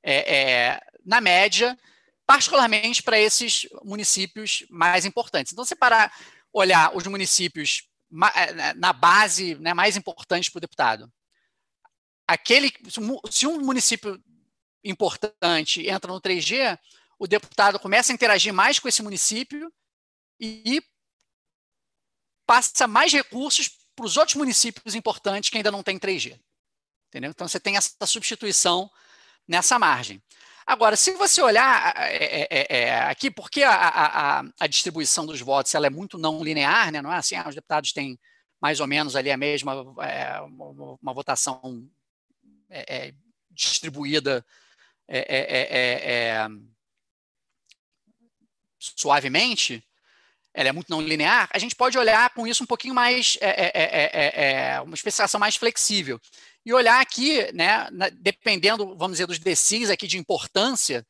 é, é, na média, particularmente para esses municípios mais importantes. Então, se parar, olhar os municípios é, na base né, mais importante para o deputado, aquele, se um município importante entra no 3G, o deputado começa a interagir mais com esse município e passa mais recursos para os outros municípios importantes que ainda não têm 3G. Entendeu? Então você tem essa substituição nessa margem. Agora, se você olhar é, é, é, é, aqui, porque a, a, a, distribuição dos votos ela é muito não linear, né? não é assim, ah, os deputados têm mais ou menos ali a mesma é, uma, uma, votação é, distribuída suavemente, ela é muito não linear, a gente pode olhar com isso um pouquinho mais, é, é, é, uma especificação mais flexível. E olhar aqui, né, na, dependendo, vamos dizer, dos DCs aqui de importância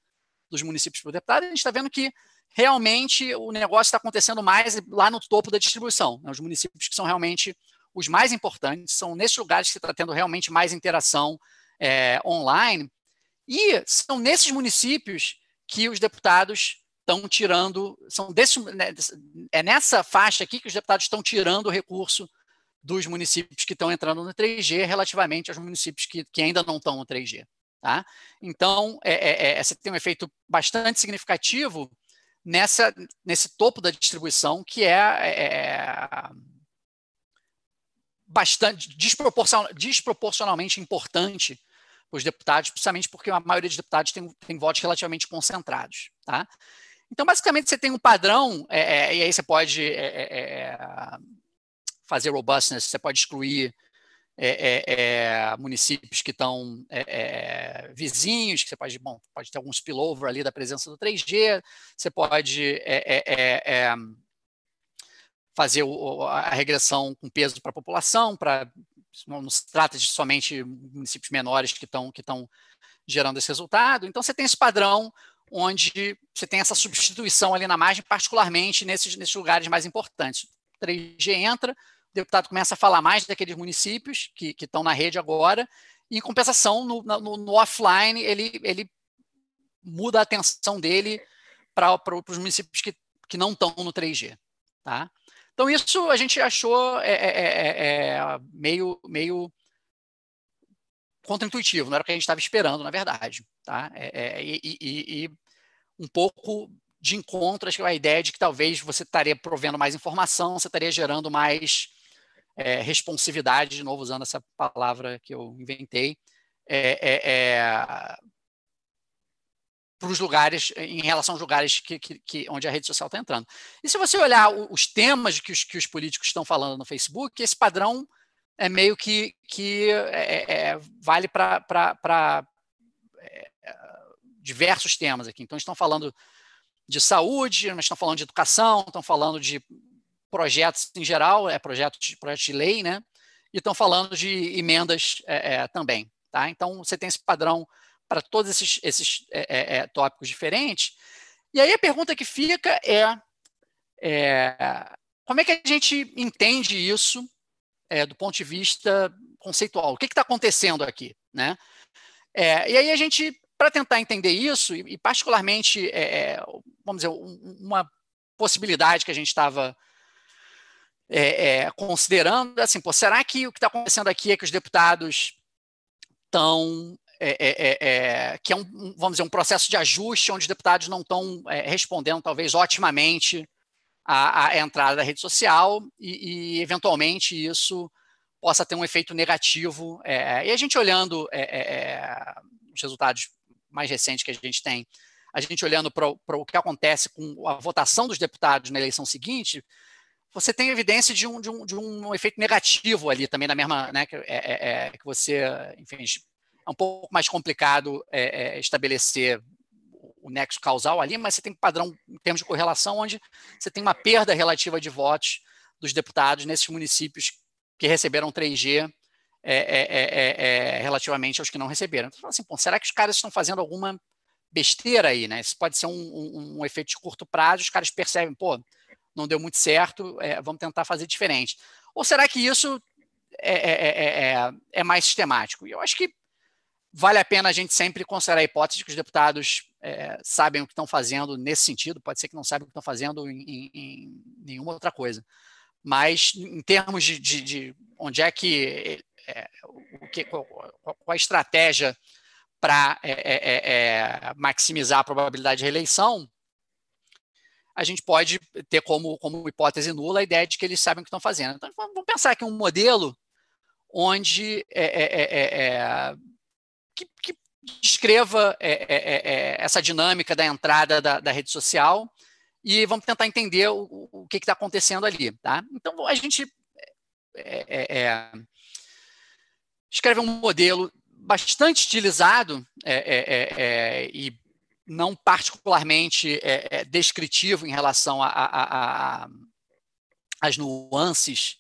dos municípios para o deputado, a gente está vendo que realmente o negócio está acontecendo mais lá no topo da distribuição. Né, os municípios que são realmente os mais importantes, são nesses lugares que está tendo realmente mais interação online. E são nesses municípios que os deputados estão tirando, são né, desse, é nessa faixa aqui que os deputados estão tirando o recurso dos municípios que estão entrando no 3G relativamente aos municípios que, que ainda não estão no 3G. Tá? Então, é, é, é, tem um efeito bastante significativo nessa, nesse topo da distribuição, que é, é, é bastante desproporcional desproporcionalmente importante para os deputados, precisamente porque a maioria dos deputados tem, tem votos relativamente concentrados. Tá? Então, basicamente, você tem um padrão, é, é, e aí você pode fazer robustness, você pode excluir municípios que estão vizinhos, que você pode, bom, pode ter algum spillover ali da presença do 3G, você pode fazer a regressão com peso para a população, para não, não se trata de somente municípios menores que estão que estão gerando esse resultado. Então você tem esse padrão onde você tem essa substituição ali na margem, particularmente nesses, nesses lugares mais importantes. O 3G entra, o deputado começa a falar mais daqueles municípios que, que estão na rede agora, e em compensação, no, no, no offline, ele, ele muda a atenção dele para os municípios que, que não estão no 3G. Tá? Então, isso a gente achou é, é, é, é meio, meio contraintuitivo, não era o que a gente estava esperando, na verdade. Tá? É, é, e, e, e, um pouco de encontro com a ideia de que talvez você estaria provendo mais informação, você estaria gerando mais é, responsividade, de novo usando essa palavra que eu inventei, é, é, é, para os lugares, em relação aos lugares que, que, que onde a rede social está entrando. E se você olhar os temas que os, que os políticos estão falando no Facebook, esse padrão é meio que, que é, é, é vale para é, diversos temas aqui. Então, estão falando de saúde, mas estão falando de educação, estão falando de projetos em geral, é projeto de, projetos de lei, né? E estão falando de emendas é, também. Tá? Então, você tem esse padrão para todos esses, esses tópicos diferentes. E aí a pergunta que fica é, é como é que a gente entende isso é, do ponto de vista conceitual. O que está acontecendo aqui? Né? É, e aí a gente, para tentar entender isso, e, e particularmente, é, é vamos dizer, um, uma possibilidade que a gente estava é, é, considerando, assim, pô, será que o que está acontecendo aqui é que os deputados estão é, é, é, que é um, vamos dizer, um processo de ajuste onde os deputados não estão respondendo talvez otimamente a, a entrada da rede social e, e, eventualmente isso possa ter um efeito negativo. É, é e a gente olhando é, é, os resultados mais recentes que a gente tem, a gente olhando para o que acontece com a votação dos deputados na eleição seguinte, você tem evidência de um, de um, de um efeito negativo ali também na mesma, né, que, é, é, que você, enfim, é um pouco mais complicado é, estabelecer o nexo causal ali, mas você tem padrão em termos de correlação, onde você tem uma perda relativa de votos dos deputados nesses municípios que receberam 3G é é é, é, é, é, relativamente aos que não receberam. Então, assim, bom, será que os caras estão fazendo alguma besteira aí, né? Isso pode ser um, um, um efeito de curto prazo, os caras percebem, pô, não deu muito certo, vamos tentar fazer diferente. Ou será que isso é, mais sistemático? E Eu acho que Vale a pena a gente sempre considerar a hipótese que os deputados é, sabem o que estão fazendo nesse sentido, pode ser que não saibam o que estão fazendo em, em, nenhuma outra coisa. Mas, em termos de, de, de onde é que. É, o que qual, qual a estratégia para é, é, é, é, maximizar a probabilidade de reeleição? A gente pode ter como, como hipótese nula a ideia de que eles sabem o que estão fazendo. Então, vamos pensar aqui um modelo onde que, que descreva é é, é, é, essa dinâmica da entrada da, da, rede social e vamos tentar entender o, o que está acontecendo ali. Tá? Então, a gente é, escreve um modelo bastante estilizado e não particularmente descritivo em relação às a, a, a nuances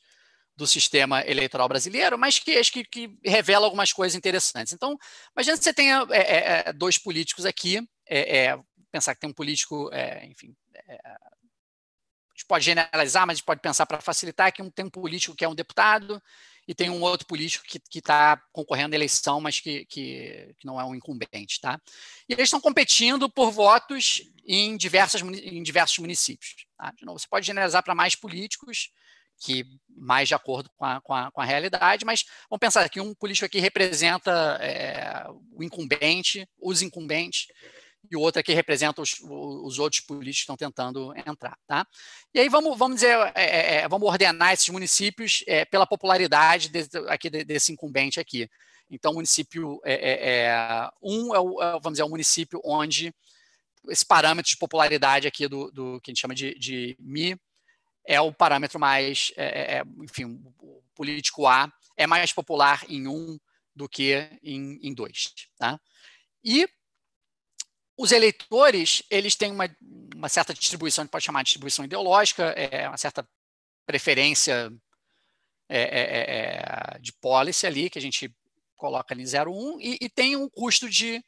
do sistema eleitoral brasileiro, mas que acho que, que revela algumas coisas interessantes. Então, imagina que você tenha é, é, é dois políticos aqui, é, é, pensar que tem um político, é, enfim, a gente pode generalizar, mas a gente pode pensar para facilitar que um, tem um político que é um deputado e tem um outro político que está concorrendo à eleição, mas que, que, que, não é um incumbente. Tá? E eles estão competindo por votos em, diversas, em diversos municípios. Tá? De novo, você pode generalizar para mais políticos, que mais de acordo com a, com a, com a realidade, mas vamos pensar que um político aqui representa é, o incumbente, os incumbentes, e o outro aqui representa os, os outros políticos que estão tentando entrar. Tá? E aí vamos, vamos dizer, é, é, é vamos ordenar esses municípios é, pela popularidade de, aqui, desse incumbente aqui. Então, município é, é, um é o, vamos dizer, o município onde esse parâmetro de popularidade aqui do, do que a gente chama de, de MI, é o parâmetro mais, é, é, é enfim, o político A é mais popular em um do que em, em dois. Tá? E os eleitores, eles têm uma, uma certa distribuição, a gente pode chamar de distribuição ideológica, é, é uma certa preferência é, é, é, de policy ali, que a gente coloca ali em 0,1, e, e tem um custo de,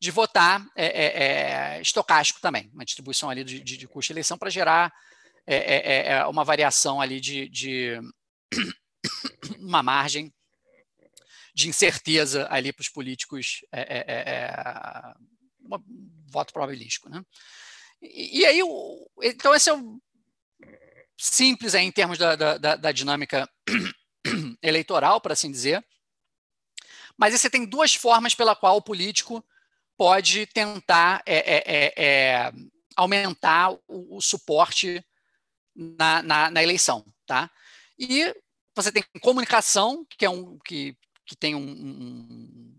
de votar é, estocástico também, uma distribuição ali de, de, de custo de eleição para gerar é é, é, é, uma variação ali de, de uma margem de incerteza ali para os políticos, é, é um voto probabilístico. Né? E, e aí, o, então esse é o simples aí, em termos da, da, da dinâmica eleitoral, para assim dizer. Mas você tem duas formas pela qual o político pode tentar é, é, é, aumentar o, o suporte na, na, na eleição, tá? E você tem comunicação, que é um que, que tem um, um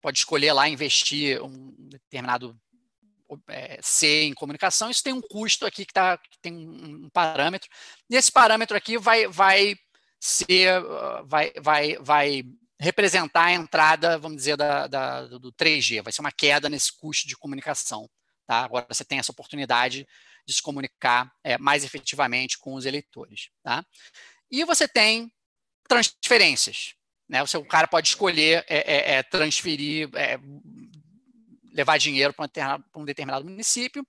pode escolher lá investir um determinado é, C em comunicação, isso tem um custo aqui que, tá, que tem um, um parâmetro, e esse parâmetro aqui vai, vai ser, uh, vai, vai, vai representar a entrada, vamos dizer, da, da, do 3G, vai ser uma queda nesse custo de comunicação. Tá? Agora você tem essa oportunidade de se comunicar é, mais efetivamente com os eleitores. Tá? E você tem transferências. Né? O cara pode escolher é, é, é transferir, é, levar dinheiro para um determinado município.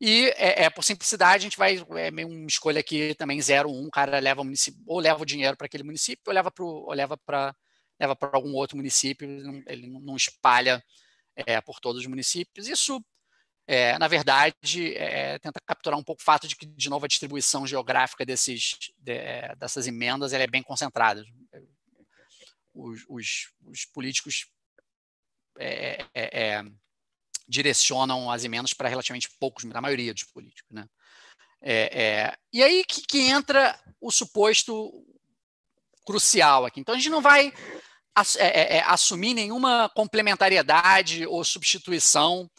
E, é, é, por simplicidade, a gente vai. É meio uma escolha aqui também 01, um, o cara leva o município, ou leva o dinheiro para aquele município, ou leva para leva leva para algum outro município, ele não, ele não espalha é, por todos os municípios. Isso é, na verdade, é, tenta capturar um pouco o fato de que, de novo, a distribuição geográfica desses, de, é, dessas emendas é bem concentrada. Os, os, os políticos é, é, é, direcionam as emendas para relativamente poucos, da maioria dos políticos. Né? e aí que, que entra o suposto crucial aqui. Então, a gente não vai assumir nenhuma complementariedade ou substituição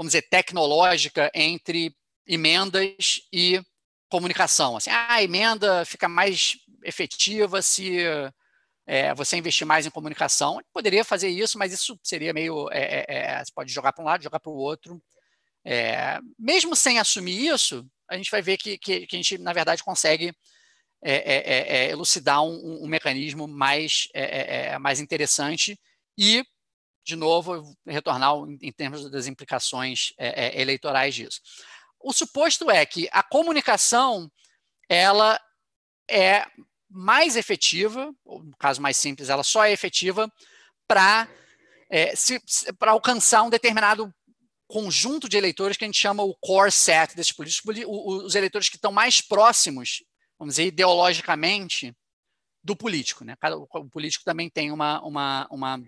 vamos dizer, tecnológica entre emendas e comunicação. Assim, ah, a emenda fica mais efetiva se é, você investir mais em comunicação. Poderia fazer isso, mas isso seria meio. É, é, é, você pode jogar para um lado, jogar para o outro. É, mesmo sem assumir isso, a gente vai ver que, que, que a gente, na verdade, consegue é, elucidar um, um, um mecanismo mais, mais interessante e de novo, retornar em termos das implicações é, é, eleitorais disso. O suposto é que a comunicação ela é mais efetiva, ou no caso mais simples, ela só é efetiva para é, para alcançar um determinado conjunto de eleitores que a gente chama o core set desses políticos, os eleitores que estão mais próximos, vamos dizer, ideologicamente do político. Né? O político também tem uma, uma, uma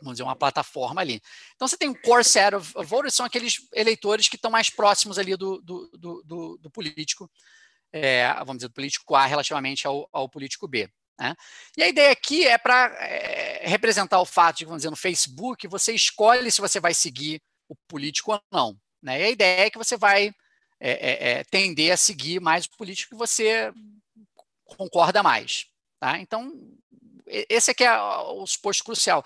vamos dizer, uma plataforma ali. Então você tem um core set of voters, são aqueles eleitores que estão mais próximos ali do, do, do, do político, é, vamos dizer, do político A relativamente ao, ao político B. Né? E a ideia aqui é para é, representar o fato de, vamos dizer, no Facebook, você escolhe se você vai seguir o político ou não. Né? E a ideia é que você vai é, é, é tender a seguir mais o político que você concorda mais. Tá? Então, esse aqui é, é o suposto crucial.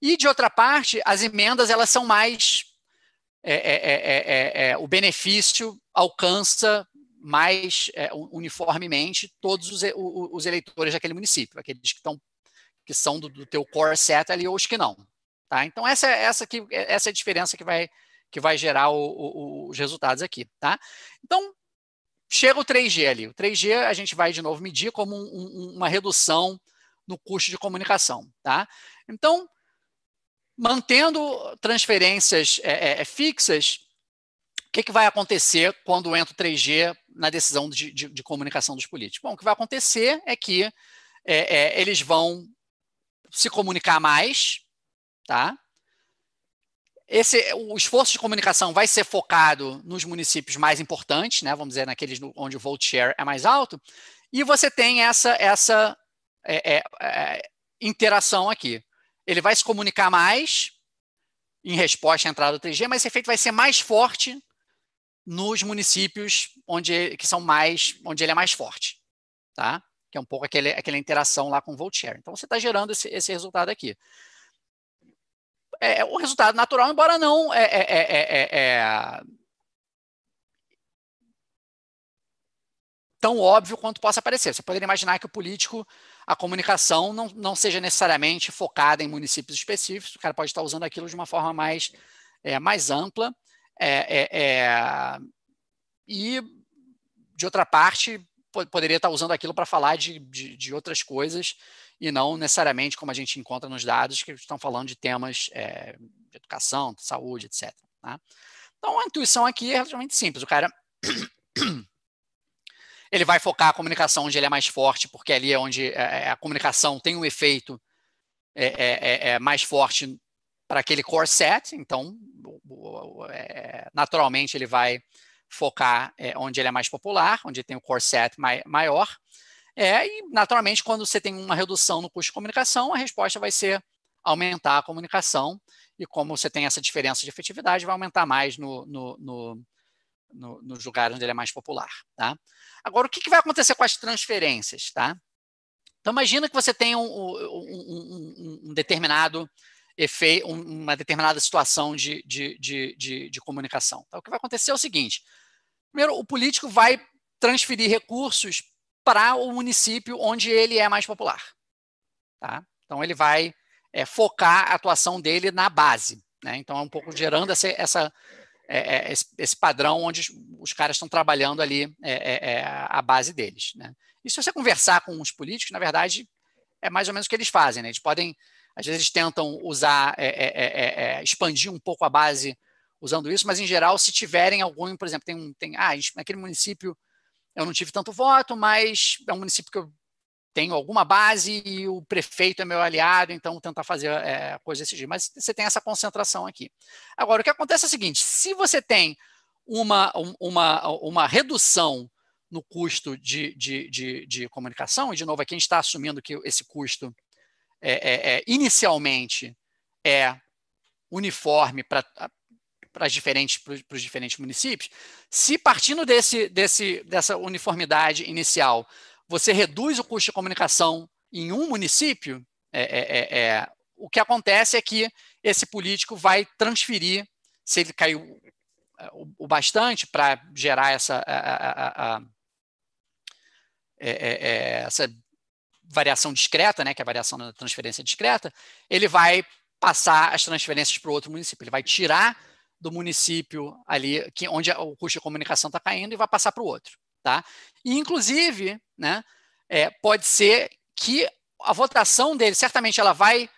E, de outra parte, as emendas elas são mais. É, é, é, o benefício alcança mais uniformemente todos os, os, eleitores daquele município, aqueles que, estão, que são do, do teu core set ali ou os que não. Tá? Então, essa, essa, aqui, essa é a diferença que vai, que vai gerar o, o, os resultados aqui. Tá? Então, chega o 3G ali. O 3G a gente vai de novo medir como um, um, uma redução no custo de comunicação. Tá? Então, Mantendo transferências é, é, é, fixas, o que, que, vai acontecer quando entra o 3G na decisão de, de, de, comunicação dos políticos? Bom, o que vai acontecer é que é, é, eles vão se comunicar mais, tá? Esse, o esforço de comunicação vai ser focado nos municípios mais importantes, né? Vamos dizer naqueles onde o vote share é mais alto. E você tem essa essa é, é, é, interação aqui ele vai se comunicar mais em resposta à entrada do 3G, mas esse efeito vai ser mais forte nos municípios onde que são mais onde ele é mais forte, tá? Que é um pouco aquele, aquela interação lá com o volt Então você está gerando esse, esse resultado aqui. É, é um resultado natural, embora não é, é, é, tão óbvio quanto possa parecer. Você poderia imaginar que o político a comunicação não, não seja necessariamente focada em municípios específicos, o cara pode estar usando aquilo de uma forma mais, é, mais ampla. É, é, é e, de outra parte, poderia estar usando aquilo para falar de, de, de, outras coisas e não necessariamente como a gente encontra nos dados que estão falando de temas é, de educação, de saúde, etc. Tá? Então a intuição aqui é relativamente simples. O cara ele vai focar a comunicação onde ele é mais forte, porque ali é onde é, é, a comunicação tem um efeito é, é, é, é mais forte para aquele core set. Então, naturalmente, ele vai focar onde ele é mais popular, onde tem o core set maior. É, e, naturalmente, quando você tem uma redução no custo de comunicação, a resposta vai ser aumentar a comunicação. E como você tem essa diferença de efetividade, vai aumentar mais no, no, no no, nos lugares onde ele é mais popular. Tá? Agora, o que, que vai acontecer com as transferências? Tá? Então, imagina que você tem um, um, um, um determinado efeito, uma determinada situação de, de, de, de, de comunicação. Tá? O que vai acontecer é o seguinte: primeiro, o político vai transferir recursos para o município onde ele é mais popular. Tá? Então, ele vai é, focar a atuação dele na base. Né? Então, é um pouco gerando essa, essa é, é, é, esse, esse, padrão onde os, os caras estão trabalhando ali é, é, a base deles. Né? E se você conversar com os políticos, na verdade, é mais ou menos o que eles fazem. Né? Eles podem, às vezes, eles tentam usar, expandir um pouco a base usando isso, mas em geral, se tiverem algum, por exemplo, tem um, tem, ah, naquele município eu não tive tanto voto, mas é um município que eu tenho alguma base e o prefeito é meu aliado, então tentar fazer é, coisa desse jeito. Mas você tem essa concentração aqui. Agora, o que acontece é o seguinte: se você tem uma, uma, uma redução no custo de, de, de, de comunicação, e de novo, aqui a gente está assumindo que esse custo é, é, é inicialmente é uniforme para para, diferentes, para os diferentes municípios, se partindo desse, desse, dessa uniformidade inicial, você reduz o custo de comunicação em um município, é é, é, é, o que acontece é que esse político vai transferir, se ele caiu é, o bastante para gerar essa, a, a, a, essa variação discreta, né, que é a variação da transferência discreta, ele vai passar as transferências para outro município. Ele vai tirar do município ali que, onde o custo de comunicação está caindo e vai passar para o outro. Tá? E, inclusive, né, é, pode ser que a votação dele, certamente ela vai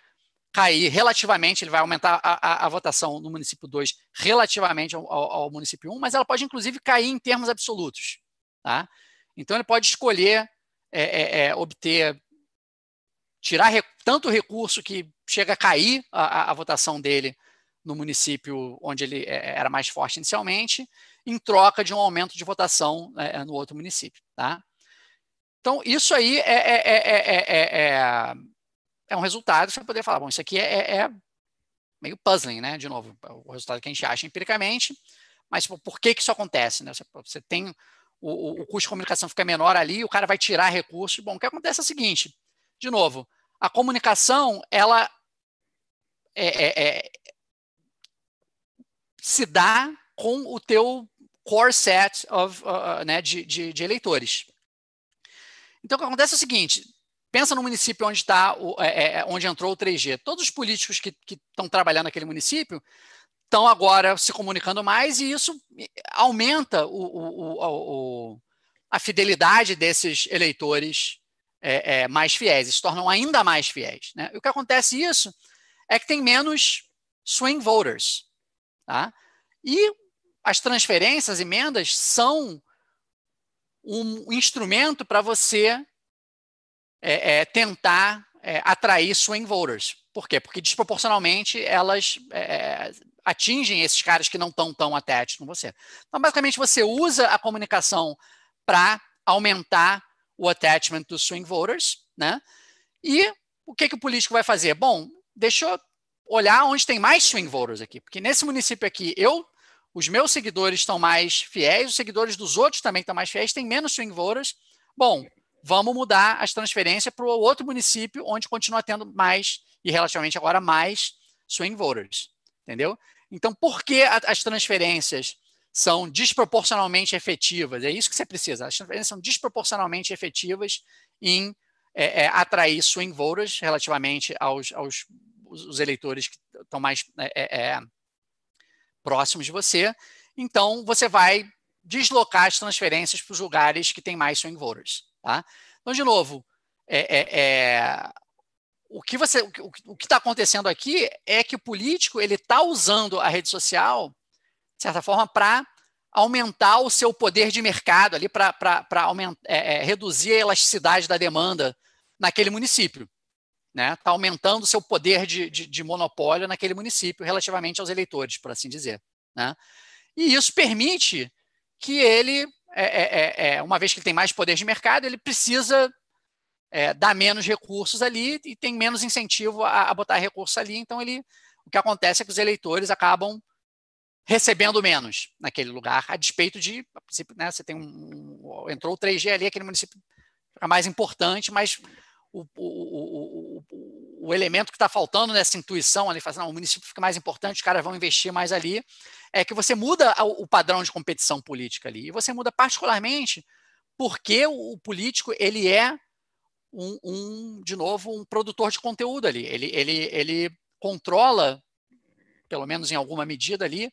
cair relativamente, ele vai aumentar a, a, a votação no município 2 relativamente ao, ao, ao município 1, um, mas ela pode inclusive cair em termos absolutos. Tá? Então ele pode escolher é, é, é obter, tirar rec, tanto recurso que chega a cair a, a, votação dele no município onde ele é, era mais forte inicialmente, em troca de um aumento de votação né, é, no outro município. Tá? Então, isso aí é, é, é, é um resultado que você poder falar, bom, isso aqui é, meio puzzling, né? De novo, o resultado que a gente acha empiricamente, mas tipo, por que, que isso acontece? Né? Você, você tem o, o, custo de comunicação fica menor ali, o cara vai tirar recursos. Bom, o que acontece é o seguinte, de novo, a comunicação, ela é, é, é, se dá com o teu core set of, uh, uh, né, de, de, de, eleitores. Então, o que acontece é o seguinte: pensa no município onde está, é, é, é, onde entrou o 3G. Todos os políticos que estão trabalhando naquele município estão agora se comunicando mais e isso aumenta o, o, o, a fidelidade desses eleitores é, é, mais fiéis, se tornam ainda mais fiéis. Né? E o que acontece isso é que tem menos swing voters. Tá? E as transferências, as emendas, são um instrumento para você é, é, tentar é, atrair swing voters. Por quê? Porque desproporcionalmente elas é, é, atingem esses caras que não estão tão attached com você. Então, basicamente, você usa a comunicação para aumentar o attachment dos swing voters, né? E o que, que o político vai fazer? Bom, deixa eu olhar onde tem mais swing voters aqui, porque nesse município aqui eu os meus seguidores estão mais fiéis, os seguidores dos outros também estão mais fiéis, tem menos swing voters. Bom, vamos mudar as transferências para o outro município onde continua tendo mais, e relativamente agora mais, swing voters. Entendeu? Então, por que as transferências são desproporcionalmente efetivas? É isso que você precisa. As transferências são desproporcionalmente efetivas em é, é, atrair swing voters relativamente aos, aos os eleitores que estão mais. É, é, é próximos de você, então você vai deslocar as transferências para os lugares que tem mais swing voters. Tá? Então, de novo, é, é, é, o que você, o que está acontecendo aqui é que o político ele está usando a rede social, de certa forma, para aumentar o seu poder de mercado ali para é, é, reduzir a elasticidade da demanda naquele município né, está aumentando seu poder de, de, de, monopólio naquele município relativamente aos eleitores, por assim dizer. Né? E isso permite que ele, é, é, é, é uma vez que ele tem mais poder de mercado, ele precisa é, dar menos recursos ali e tem menos incentivo a, a botar recursos ali. Então, ele, o que acontece é que os eleitores acabam recebendo menos naquele lugar, a despeito de, a princípio, né, você tem um, entrou o 3G ali, aquele município fica mais importante, mas o, o o elemento que está faltando nessa intuição ali, fazendo o município fica mais importante, os caras vão investir mais ali, é que você muda o padrão de competição política ali. E você muda particularmente porque o político ele é um, um, de novo, um produtor de conteúdo ali. Ele, ele, ele controla, pelo menos em alguma medida ali,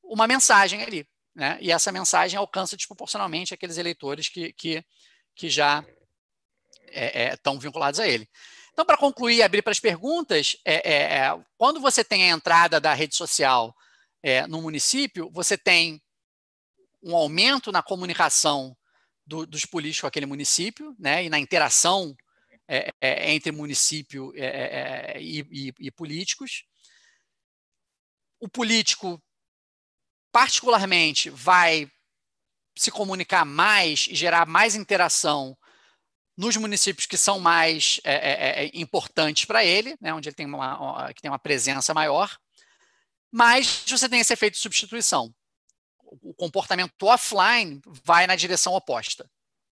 uma mensagem ali. Né? E essa mensagem alcança desproporcionalmente aqueles eleitores que, que, que já estão é, é, vinculados a ele. Então, para concluir e abrir para as perguntas, é, é, é, quando você tem a entrada da rede social é, no município, você tem um aumento na comunicação do, dos políticos com aquele município né, e na interação é, é, entre município e, e, e políticos. O político, particularmente, vai se comunicar mais e gerar mais interação nos municípios que são mais é, é, é, é importantes para ele, né, onde ele tem uma, que tem uma presença maior, mas você tem esse efeito de substituição. O comportamento offline vai na direção oposta.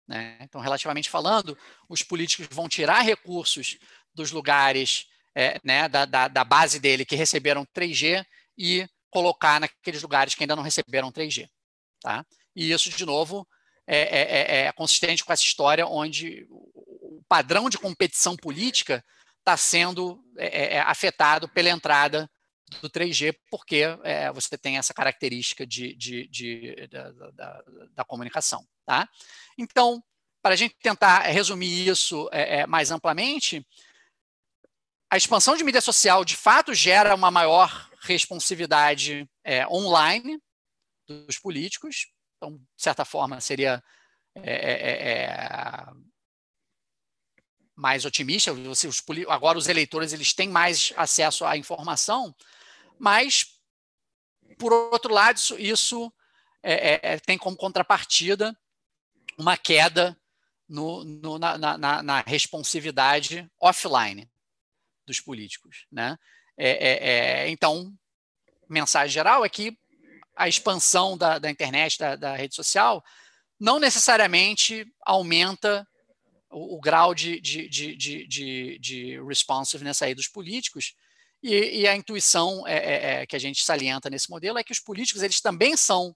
Né? Então, relativamente falando, os políticos vão tirar recursos dos lugares é, né, da, da, da base dele que receberam 3G e colocar naqueles lugares que ainda não receberam 3G. Tá? E isso, de novo, é, é, é, é consistente com essa história onde o padrão de competição política está sendo é, é, afetado pela entrada do 3G, porque você tem essa característica de, de, de da, da, da, comunicação. Tá? Então, para a gente tentar resumir isso mais amplamente, a expansão de mídia social de fato gera uma maior responsividade é, online dos políticos, então, de certa forma, seria é, é, é, é mais otimista. os, agora os eleitores eles têm mais acesso à informação, mas por outro lado isso, isso é, é tem como contrapartida uma queda no, no, na, na, na, responsividade offline dos políticos, né? então, mensagem geral é que a expansão da, da internet, da, da, rede social, não necessariamente aumenta o, o grau de, de, de, de, de responsiveness aí dos políticos. E, e a intuição é, é, é, que a gente salienta nesse modelo é que os políticos eles também são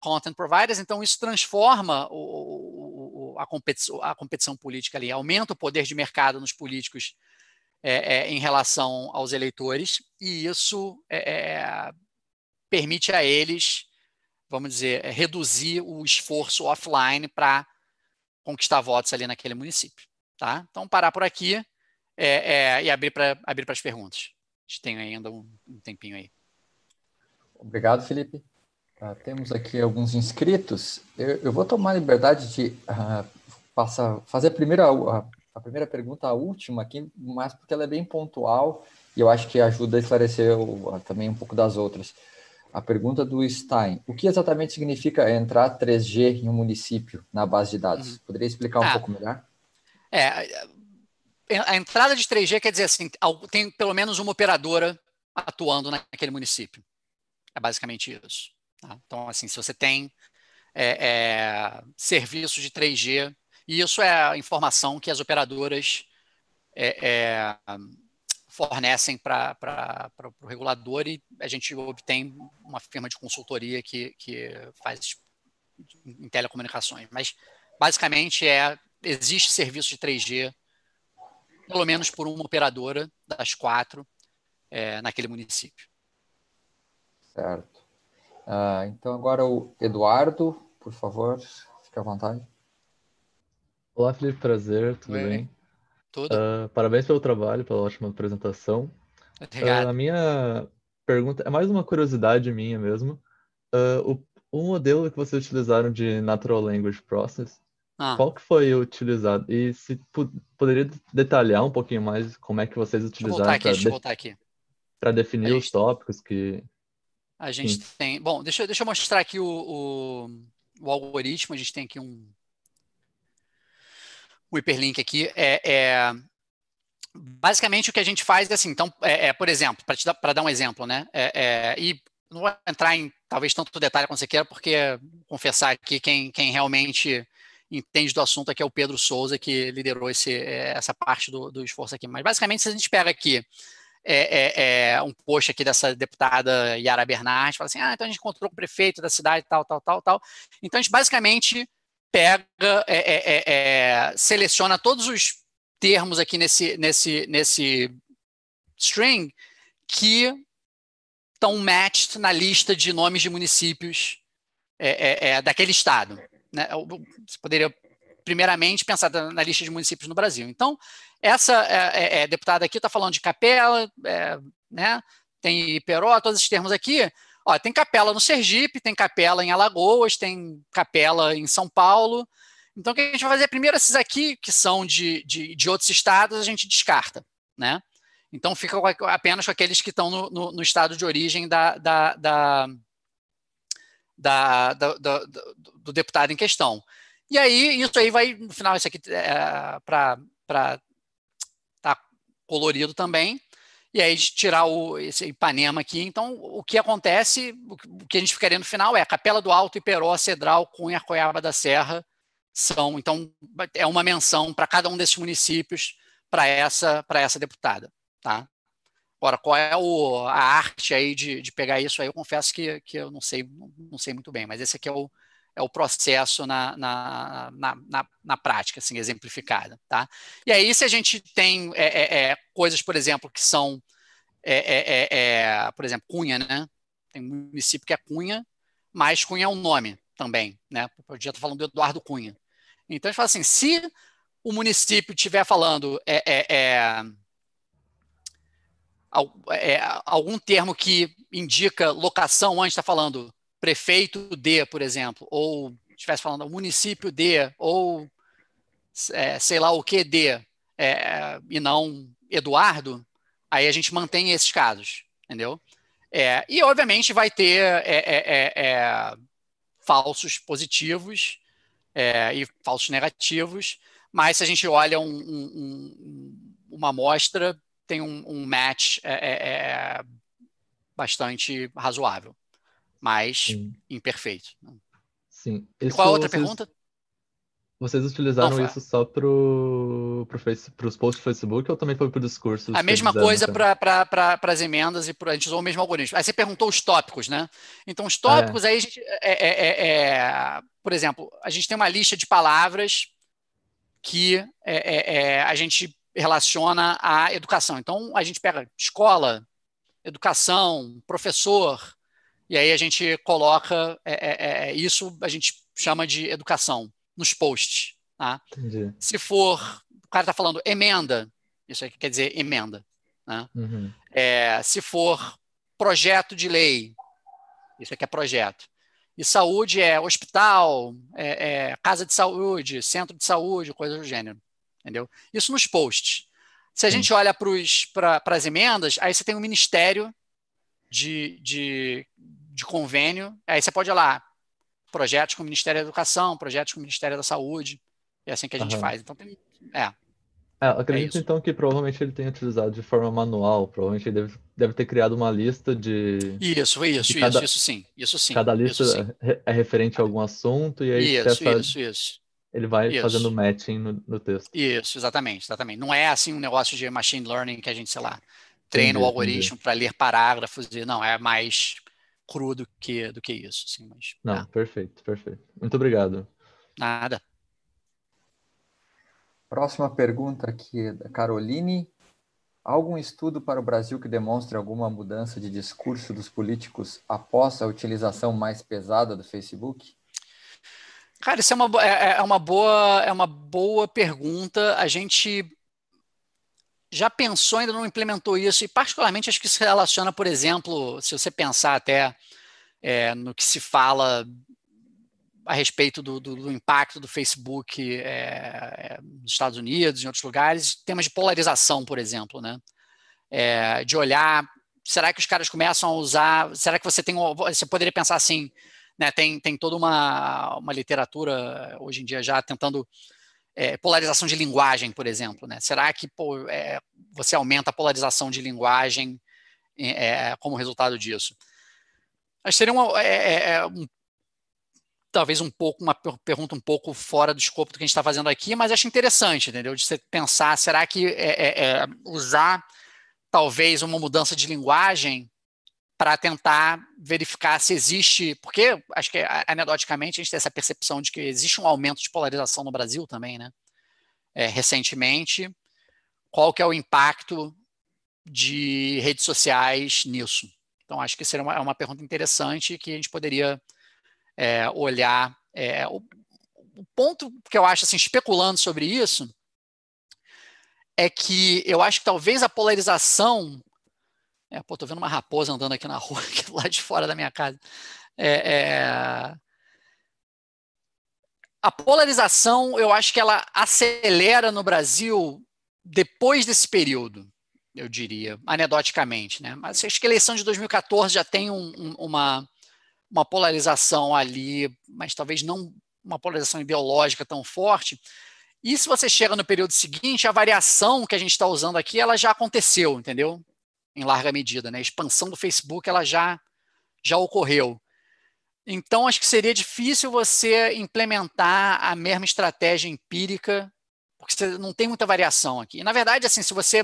content providers, então isso transforma o, o, a, competição, a, competição, política ali, aumenta o poder de mercado nos políticos é, é, em relação aos eleitores, e isso é, é permite a eles, vamos dizer, é, reduzir o esforço offline para conquistar votos ali naquele município. Tá? Então, parar por aqui é, é, e abrir para abrir as perguntas. A gente tem ainda um, um tempinho aí. Obrigado, Felipe. Uh, temos aqui alguns inscritos. Eu, eu vou tomar a liberdade de uh, ah, passar, fazer a primeira, a, a primeira pergunta, a última aqui, mas porque ela é bem pontual e eu acho que ajuda a esclarecer o, também um pouco das outras. A pergunta do Stein: o que exatamente significa entrar 3G em um município na base de dados? Uhum. Poderia explicar um ah, pouco melhor? É, a entrada de 3G quer dizer assim, tem pelo menos uma operadora atuando naquele município. É basicamente isso. Tá? Então, assim, se você tem é, é, de 3G, e isso é a informação que as operadoras é, é fornecem para o regulador e a gente obtém uma firma de consultoria que, que faz tipo em telecomunicações. Mas basicamente é existe serviço de 3G, pelo menos por uma operadora das quatro é, naquele município. Certo. Uh, então agora o Eduardo, por favor, fique à vontade. Olá, Felipe, prazer, tudo bem? bem? Uh, parabéns pelo trabalho, pela ótima apresentação. Obrigado. Uh, a minha pergunta é mais uma curiosidade minha mesmo. Uh, o, o, modelo que vocês utilizaram de Natural Language Process, ah. qual que foi utilizado? E se poderia detalhar um pouquinho mais como é que vocês utilizaram para de definir gente... os tópicos que... A gente Sim. tem... Bom, deixa, deixa eu mostrar aqui o, o, o algoritmo. A gente tem aqui um, o hiperlink aqui é, é basicamente o que a gente faz é assim, então, é, é por exemplo, para dar, um exemplo, né? É, é, e não vou entrar em talvez tanto detalhe quanto você queira, porque confessar aqui quem, quem realmente entende do assunto aqui é o Pedro Souza, que liderou esse, é, essa parte do, do, esforço aqui. Mas basicamente, se a gente pega aqui é, é, um post aqui dessa deputada Yara Bernard, fala assim, ah, então a gente encontrou com o prefeito da cidade, tal, tal, tal, tal. Então a gente basicamente pega, é é, é, é, seleciona todos os termos aqui nesse, nesse, nesse string que estão matched na lista de nomes de municípios é, daquele estado. Né? Você poderia primeiramente pensar na lista de municípios no Brasil. Então, essa é, é, deputada aqui está falando de Capela, é, né? tem Iperó, todos esses termos aqui, Ó, tem capela no Sergipe, tem capela em Alagoas, tem capela em São Paulo. Então, o que a gente vai fazer? Primeiro, esses aqui, que são de, de, de outros estados, a gente descarta. Né? Então, fica apenas com aqueles que estão no, no, no estado de origem da, da, da, da, do deputado em questão. E aí, isso aí vai, no final, isso aqui é, para estar tá colorido também e aí tirar o, esse Ipanema aqui. Então, o que acontece, o que a gente ficaria no final é Capela do Alto, Iperó, Cedral, Cunha, Coiaba da Serra são. Então, é uma menção para cada um desses municípios para essa, para essa deputada. Tá? Agora, qual é o, a arte aí de, de pegar isso aí, eu confesso que, que eu não sei, não sei muito bem, mas esse aqui é o, é o processo na, na, na, na, na prática, assim, exemplificada. Tá? E aí, se a gente tem é, é, é coisas, por exemplo, que são, é, é, por exemplo, Cunha, né? Tem um município que é Cunha, mas Cunha é um nome também, né? Eu já estou falando do Eduardo Cunha. Então, a gente fala assim, se o município estiver falando algum termo que indica locação, onde está falando prefeito D, por exemplo, ou estivesse falando município D, ou é, sei lá o que D, é, e não Eduardo, aí a gente mantém esses casos, entendeu? É, e, obviamente, vai ter é, é, é, falsos positivos e falsos negativos, mas se a gente olha um, um, uma amostra, tem um, um match bastante razoável mas Sim. imperfeito. Sim. qual a outra vocês, pergunta? Vocês utilizaram isso só para pro, pro os posts do Facebook ou também foi para o discurso? A mesma coisa então? para as emendas e pro, a gente usou o mesmo algoritmo. Aí você perguntou os tópicos, né? Então, os é. tópicos, é. aí a gente. É é, é, é, por exemplo, a gente tem uma lista de palavras que a gente relaciona à educação. Então, a gente pega escola, educação, professor, e aí a gente coloca é, é, é, é, isso, a gente chama de educação nos posts. Tá? Se for, o cara está falando emenda, isso aqui quer dizer emenda. Né? Uhum. É, se for projeto de lei, isso aqui é projeto. E saúde é hospital, é, casa de saúde, centro de saúde, coisa do gênero. Entendeu? Isso nos posts. Se a gente olha para as emendas, aí você tem um ministério de, de de convênio. Aí você pode ir lá, projetos com o Ministério da Educação, projetos com o Ministério da Saúde. É assim que a gente uhum. faz. Então tem. É. É, é acredito é então que provavelmente ele tenha utilizado de forma manual, provavelmente ele deve, deve ter criado uma lista de. Isso, isso, de cada, isso, isso sim, isso sim. Cada lista sim. é referente a algum assunto e aí isso, essa, isso, isso. ele vai isso. fazendo matching no, no, texto. Isso, exatamente, exatamente. Não é assim um negócio de machine learning que a gente, sei lá, treina entendi, o algoritmo para ler parágrafos e não, é mais cru do que, do que isso. Assim, mas, Não, é. perfeito, perfeito. Muito obrigado. Nada. Próxima pergunta aqui da Caroline. algum estudo para o Brasil que demonstre alguma mudança de discurso dos políticos após a utilização mais pesada do Facebook? Cara, isso é uma, é, é, é uma, boa, é uma boa pergunta. A gente já pensou, ainda não implementou isso, e particularmente acho que isso relaciona, por exemplo, se você pensar até é, no que se fala a respeito do, do, do impacto do Facebook é, é nos Estados Unidos, em outros lugares, temas de polarização, por exemplo, né? É, de olhar, será que os caras começam a usar, será que você tem, você poderia pensar assim, né, tem, tem toda uma, uma literatura hoje em dia já tentando é, polarização de linguagem, por exemplo. Né? Será que pô, é, você aumenta a polarização de linguagem é, é como resultado disso? Acho que seria uma, é, é, um, talvez um pouco uma pergunta um pouco fora do escopo do que a gente está fazendo aqui, mas acho interessante, entendeu? De você pensar, será que usar talvez uma mudança de linguagem para tentar verificar se existe, porque acho que anedoticamente a gente tem essa percepção de que existe um aumento de polarização no Brasil também, né? É, recentemente, qual que é o impacto de redes sociais nisso? Então, acho que seria uma, é uma pergunta interessante que a gente poderia é, olhar. É, o, o ponto que eu acho, assim, especulando sobre isso, é que eu acho que talvez a polarização é, pô, tô vendo uma raposa andando aqui na rua, aqui lá de fora da minha casa. É, é... A polarização, eu acho que ela acelera no Brasil depois desse período, eu diria, anedoticamente. Né? Mas acho que a eleição de 2014 já tem um, um, uma, uma polarização ali, mas talvez não uma polarização ideológica tão forte. E se você chega no período seguinte, a variação que a gente está usando aqui, ela já aconteceu, entendeu? em larga medida. Né? A expansão do Facebook ela já, já ocorreu. Então, acho que seria difícil você implementar a mesma estratégia empírica, porque você não tem muita variação aqui. na verdade, assim, se você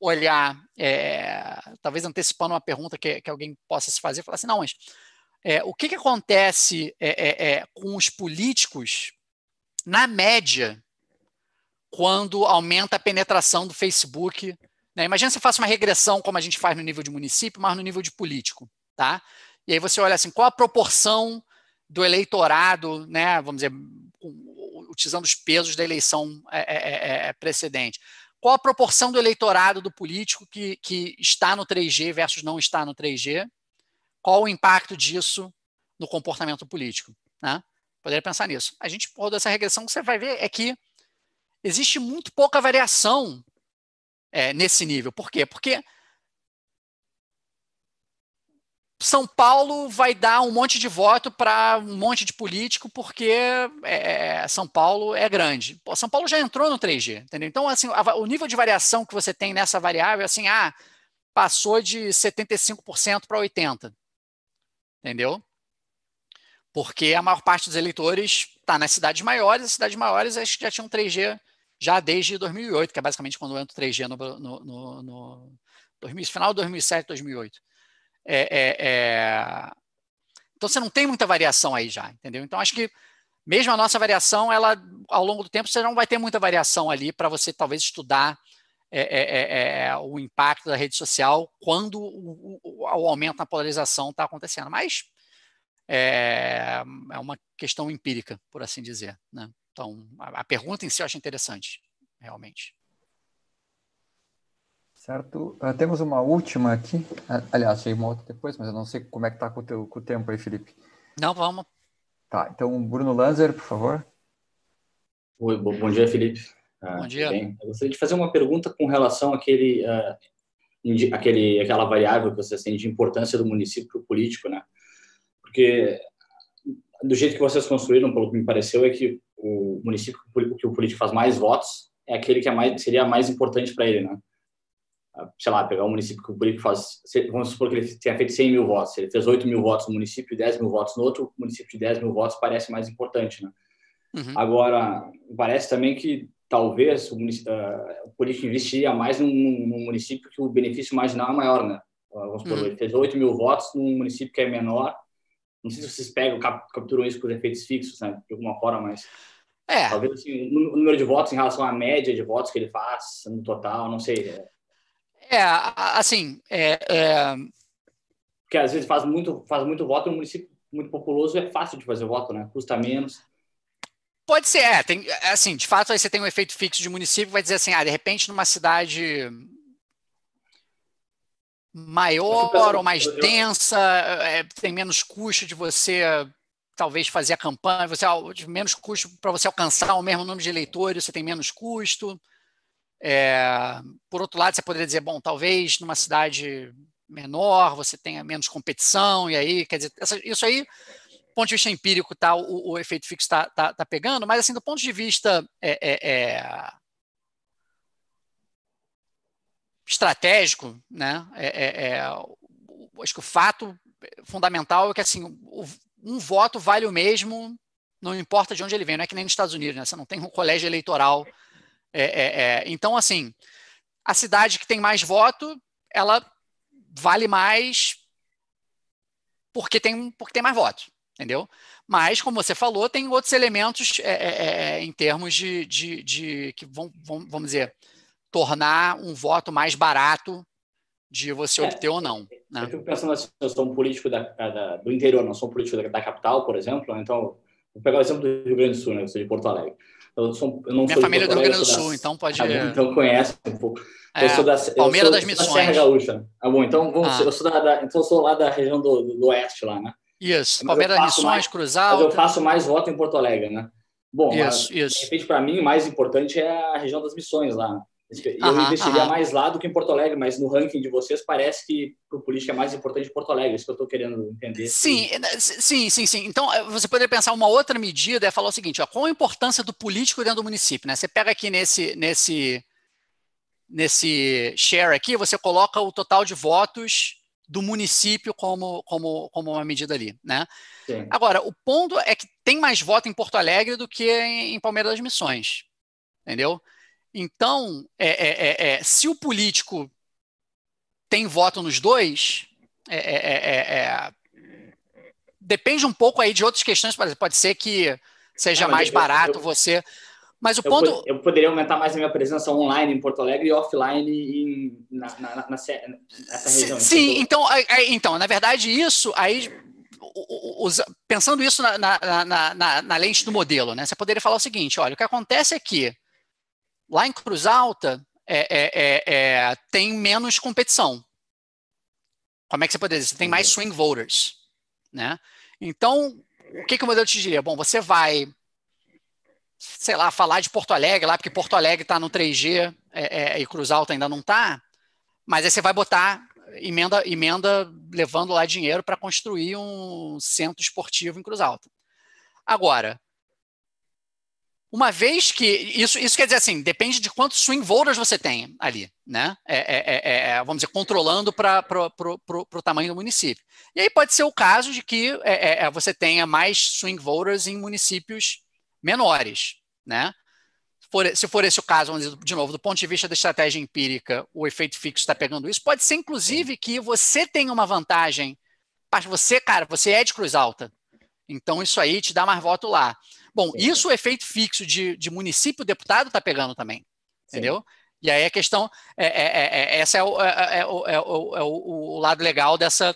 olhar, é, talvez antecipando uma pergunta que, que, alguém possa se fazer, falar assim, não, mas é, o que, que acontece é, é, é com os políticos, na média, quando aumenta a penetração do Facebook né? Imagina você faça uma regressão como a gente faz no nível de município, mas no nível de político. Tá? E aí você olha assim, qual a proporção do eleitorado, né, vamos dizer, utilizando os pesos da eleição é é, é, é, é, precedente. Qual a proporção do eleitorado do político que, que está no 3G versus não está no 3G? Qual o impacto disso no comportamento político? Né? Poderia pensar nisso. A gente rodou essa regressão, que você vai ver é que existe muito pouca variação é, nesse nível. Por quê? Porque São Paulo vai dar um monte de voto para um monte de político porque é, São Paulo é grande. Pô, São Paulo já entrou no 3G, entendeu? Então, assim, a, o nível de variação que você tem nessa variável, assim, ah, passou de 75% para 80%, entendeu? Porque a maior parte dos eleitores está nas cidades maiores, as cidades maiores já tinham 3G já desde 2008, que é basicamente quando entra o 3G no, no, no, no 2000, final de 2007, 2008. É, é, é, então você não tem muita variação aí já, entendeu? Então acho que mesmo a nossa variação, ela ao longo do tempo você não vai ter muita variação ali para você talvez estudar é, é, é, é, o impacto da rede social quando o, o, o aumento na polarização está acontecendo. Mas é, é, uma questão empírica, por assim dizer. Né? Então, a, a pergunta em si eu acho interessante, realmente. Certo. Uh, temos uma última aqui. Ah, aliás, achei uma outra depois, mas eu não sei como é que está com, com, o tempo aí, Felipe. Não, vamos. Tá, então, Bruno Lanzer, por favor. Oi, bom, bom dia, Felipe. Ah, bom dia. Bem. Eu gostaria de fazer uma pergunta com relação àquele, uh, indi, aquele, aquela variável que vocês têm de importância do município político, né? Porque do jeito que vocês construíram, pelo que me pareceu, é que o município que o político faz mais votos é aquele que é mais, seria mais importante para ele, né? Ah, sei lá, pegar um município que o político faz, vamos supor que ele tenha feito 100 mil votos, ele fez 8 mil votos no município e 10 mil votos no outro, município de 10 mil votos parece mais importante, né? Uhum. Agora, parece também que talvez o, uh, o político investiria mais num, num, município que o benefício marginal é maior, né? Ah, vamos supor, uhum. ele fez 8 mil votos num município que é menor, não sei se vocês pegam, capturam isso com os efeitos fixos, né? De alguma forma, mas é. Talvez assim, o número de votos em relação à média de votos que ele faz no total, não sei. É, assim. É, é... Porque às vezes faz muito, faz muito voto no município muito populoso, é fácil de fazer voto, né? Custa menos. Pode ser, é, tem, é, assim, de fato aí você tem um efeito fixo de município, vai dizer assim, ah, de repente numa cidade maior ou mais densa, é, tem menos custo de você talvez fazer a campanha, você ah, de menos custo para você alcançar o mesmo número de eleitores, você tem menos custo. É, por outro lado, você poderia dizer, bom, talvez numa cidade menor você tenha menos competição, e aí, quer dizer, essa, isso aí, do ponto de vista empírico, tá, o, o efeito fixo está tá, tá pegando, mas assim, do ponto de vista é, é, é estratégico, né, é, é, acho que o fato fundamental é que assim, o, um voto vale o mesmo, não importa de onde ele vem, não é que nem nos Estados Unidos, né? Você não tem um colégio eleitoral. É, é, é. Então, assim, a cidade que tem mais voto, ela vale mais porque tem, porque tem mais voto, entendeu? Mas, como você falou, tem outros elementos é, é, é, em termos de, de, de que vão, vão, vamos dizer, tornar um voto mais barato de você é, obter ou não. Né? Eu fico pensando assim, eu sou um político da, da, do interior, não sou um político da, da capital, por exemplo, então vou pegar o exemplo do Rio Grande do Sul, né? eu sou de Porto Alegre. Eu sou, eu não Minha sou família é do Rio Grande do Sul, então da... então pode... Ah, então conhece um pouco. É, eu sou da, Palmeira das Missões. Da Serra Gaúcha. Ah, bom, então, vamos, ah. eu sou da, da, então eu sou lá da região do, do, do Oeste, lá, né? Isso, Palmeira das Missões, mais, Mas eu faço mais voto em Porto Alegre, né? Bom, isso, mas, isso. de repente, para mim, o mais importante é a região das Missões lá. Né? Eu aham, investiria aham. mais lá do que em Porto Alegre, mas no ranking de vocês parece que o político é mais importante em Porto Alegre, é isso que eu estou querendo entender. Sim, né, sim, sim, sim. Então, eh, você poderia pensar uma outra medida é falar o seguinte: ó, qual a importância do político dentro do município? Né? Você pega aqui nesse, nesse, nesse share aqui, você coloca o total de votos do município como, como, como uma medida ali. Né? Sim. Agora, o ponto é que tem mais voto em Porto Alegre do que em, em Palmeiras das Missões. Entendeu? Então, é é, é, é, se o político tem voto nos dois, é, depende um pouco aí de outras questões, pode ser que seja ah, mais eu, barato eu, você. Mas o eu ponto. Pod, eu poderia aumentar mais a minha presença online em Porto Alegre e offline em, na, na, na, nessa região. Sim, então, então, na verdade, isso aí. Pensando isso na, na, na, na, lente do modelo, né? Você poderia falar o seguinte: olha, o que acontece é que Lá em Cruz Alta, é é, é, é, tem menos competição. Como é que você pode dizer? Você tem mais uhum. swing voters. Né? Então, o que, que o modelo te diria? Bom, você vai, sei lá, falar de Porto Alegre lá, porque Porto Alegre está no 3G é, e Cruz Alta ainda não está, mas aí você vai botar emenda, emenda levando lá dinheiro para construir um centro esportivo em Cruz Alta. Agora, uma vez que. Isso, isso quer dizer assim, depende de quantos swing voters você tem ali, né? É, é, é, é, é vamos dizer, controlando para o tamanho do município. E aí pode ser o caso de que é, você tenha mais swing voters em municípios menores, né? se for esse o caso, dizer, de novo, do ponto de vista da estratégia empírica, o efeito fixo está pegando isso. Pode ser, inclusive, que você tenha uma vantagem. Você, cara, você é de cruz alta. Então, isso aí te dá mais voto lá. Bom, Sim. isso o é efeito fixo de, de município, deputado está pegando também, Sim. entendeu? E aí a questão, é, é, é, é essa é, é, o, é, o, é, o, é o lado legal dessa,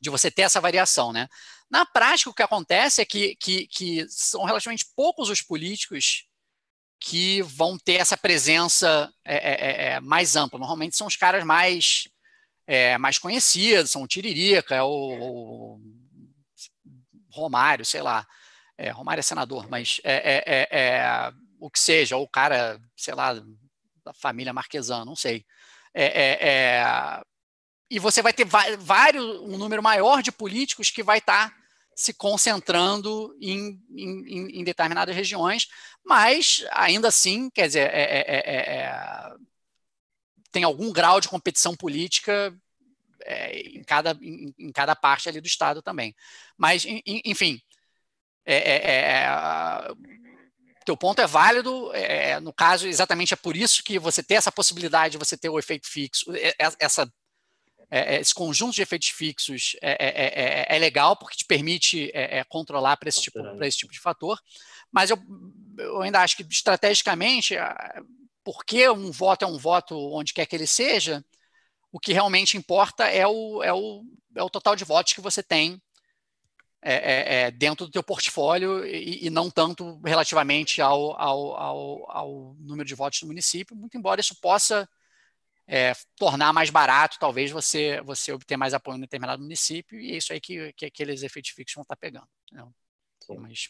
de você ter essa variação, né? Na prática, o que acontece é que, que, que são relativamente poucos os políticos que vão ter essa presença é, é, é, mais ampla. Normalmente são os caras mais, mais conhecidos, são o Tiririca, é o, o Romário, sei lá. É, Romário é senador, mas é, é, é, é, o que seja, ou o cara, sei lá, da família marquesã, não sei. e você vai ter vários, um número maior de políticos que vai estar tá se concentrando em, em, em, determinadas regiões, mas ainda assim, quer dizer, tem algum grau de competição política é, em, cada, em, em, cada parte ali do Estado também. Mas, enfim, é, é, é, é teu ponto é válido, é, no caso, exatamente é por isso que você tem essa possibilidade de você ter o efeito fixo, essa, esse conjunto de efeitos fixos é, legal, porque te permite controlar para esse, tipo, esse tipo de fator, mas eu, eu ainda acho que estrategicamente, porque um voto é um voto onde quer que ele seja, o que realmente importa é o, é o, é o total de votos que você tem é, é, é, dentro do teu portfólio e, e não tanto relativamente ao, ao, ao, ao, número de votos do município, muito embora isso possa é, tornar mais barato, talvez, você, você obter mais apoio em determinado município, e é isso aí que, que aqueles efeitos fixos vão estar pegando. Né? Mas...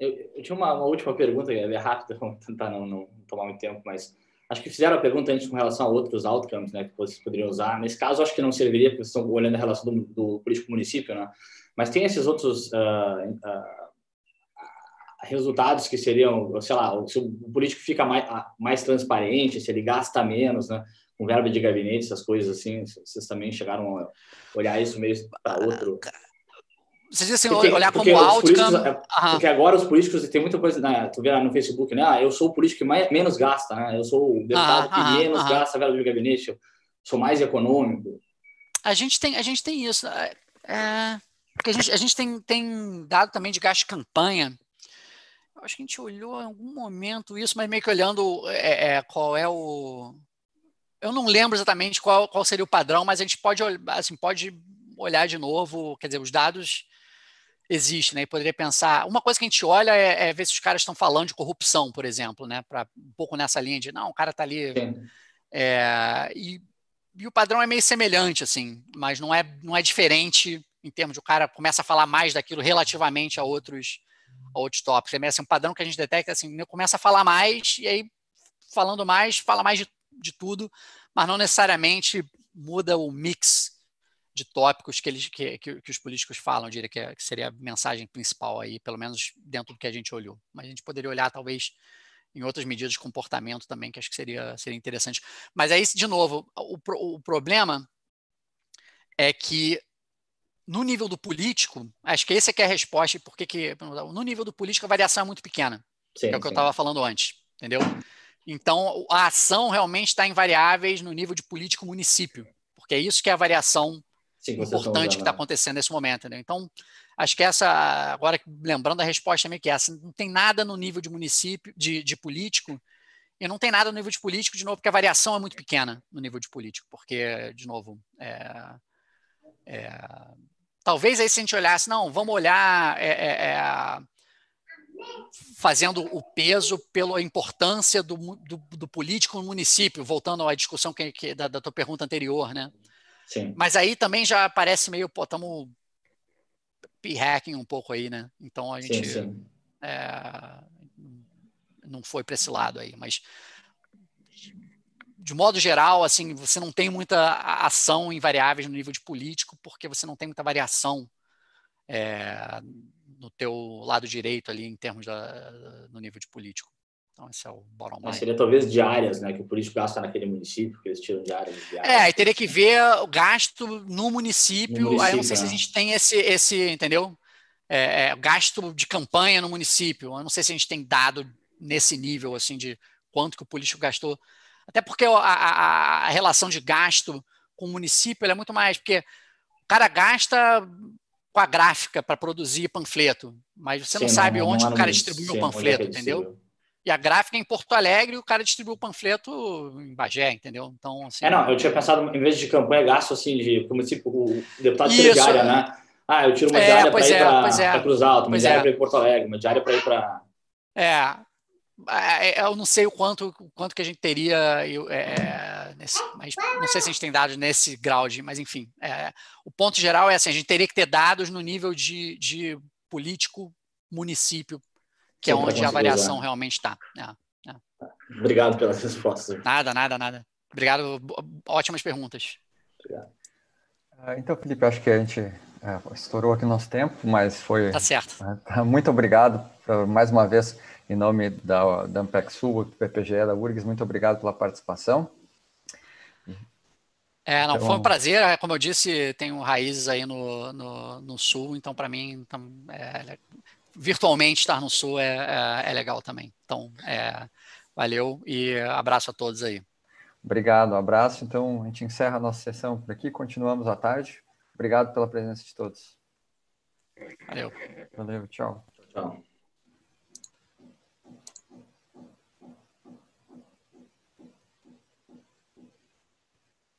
Eu, eu, tinha uma, uma, última pergunta, é rápida, vou tentar não, não tomar muito tempo, mas acho que fizeram a pergunta antes com relação a outros outcomes né, que vocês poderiam usar. Nesse caso, acho que não serviria, porque vocês estão olhando a relação do, do político-município, né? Mas tem esses outros uh, uh, resultados que seriam, sei lá, se o político fica mais, ah, mais transparente, se ele gasta menos, né? Com verba de gabinete, essas coisas assim, vocês também chegaram a olhar isso meio para outro. vocês dizem assim, olhar porque como alto. É, porque agora os políticos tem muita coisa, né? Tu vê lá no Facebook, né? Ah, eu sou o político que mais, menos gasta, né? Eu sou o deputado que menos gasta verba de gabinete, eu sou mais econômico. A gente tem, a gente tem isso. É... é porque a gente, a gente tem, tem dado também de gasto de campanha. Eu acho que a gente olhou em algum momento isso, mas meio que olhando é, é, qual é o. Eu não lembro exatamente qual, qual seria o padrão, mas a gente pode, assim, pode olhar de novo, quer dizer, os dados existe, né? E poderia pensar. Uma coisa que a gente olha é, é ver se os caras estão falando de corrupção, por exemplo, né? Para um pouco nessa linha de não, o cara está ali. É, e, e, o padrão é meio semelhante, assim, mas não é, não é diferente em termos de o cara começa a falar mais daquilo relativamente a outros, a outros tópicos. É assim, um padrão que a gente detecta, assim, né, começa a falar mais, e aí, falando mais, fala mais de, de tudo, mas não necessariamente muda o mix de tópicos que, eles, que, que, que os políticos falam, eu diria que, é, que, seria a mensagem principal aí, pelo menos dentro do que a gente olhou. Mas a gente poderia olhar, talvez, em outras medidas de comportamento também, que acho que seria, seria interessante. Mas aí, de novo, o, o problema é que no nível do político, acho que esse é a resposta, porque que, no nível do político a variação é muito pequena, é sim, é o que eu estava falando antes, entendeu? Então, a ação realmente está em variáveis no nível de político município, porque é isso que é a variação sim, importante que está né? acontecendo nesse momento. Entendeu? Então, acho que essa, agora lembrando a resposta meio que é essa, não tem nada no nível de município, de, de político, e não tem nada no nível de político, de novo, porque a variação é muito pequena no nível de político, porque, de novo, é, é Talvez aí se a gente olhasse, não, vamos olhar é, é, é, fazendo o peso pela importância do, do, do, político no município, voltando à discussão que, que da, da, tua pergunta anterior, né? Sim. Mas aí também já parece meio, pô, estamos p-hacking um pouco aí, né? Então a gente sim, sim. É, não foi para esse lado aí, mas de modo geral, assim, você não tem muita ação em variáveis no nível de político, porque você não tem muita variação é, no teu lado direito ali em termos da, no nível de político. Então, esse é o bottom line. Mas seria talvez diárias, né? Que o político gasta naquele município, que eles tiram diárias. diárias. É, e teria que ver o gasto no município. No município aí eu não sei né? se a gente tem esse, esse entendeu? É, é, gasto de campanha no município. Eu não sei se a gente tem dado nesse nível, assim, de quanto que o político gastou até porque a, a, a relação de gasto com o município é muito mais, porque o cara gasta com a gráfica para produzir panfleto, mas você sim, não sabe não, onde não é o cara distribuiu o é panfleto, entendeu? E a gráfica é em Porto Alegre e o cara distribuiu o panfleto em Bagé, entendeu? Então, assim, É, não, eu tinha pensado, em vez de campanha, gasto, assim, de município, o deputado isso, tira diária, né? Ah, eu tiro uma é, diária para é, é ir para é, Cruz Alta, uma diária para ir para Porto Alegre, uma diária para ir para... É, é, é, eu não sei o quanto, o quanto que a gente teria, é, é, nesse, mas não sei se a gente tem dados nesse grau de, mas enfim, é, o ponto geral é assim, a gente teria que ter dados no nível de, de político município, que Sim, é onde a variação realmente está. É, Obrigado pelas respostas. Nada, nada, nada. Obrigado, ótimas perguntas. Obrigado. Ah, então, Felipe, acho que a gente estourou aqui nosso tempo, mas foi. Tá certo. Muito obrigado por, mais uma vez em nome da, da Ampex Sul, do PPGE, da URGS, muito obrigado pela participação. É, não, então... foi um então- prazer. É, como eu disse, tenho raízes aí no, no, no Sul, então para mim, então, é, virtualmente estar no Sul é, é, é legal também. Então, é, valeu e abraço a todos aí. Obrigado, um abraço. Então, a gente encerra a nossa sessão por aqui, continuamos à tarde. Obrigado pela presença de todos. Valeu. Valeu, tchau. Tchau.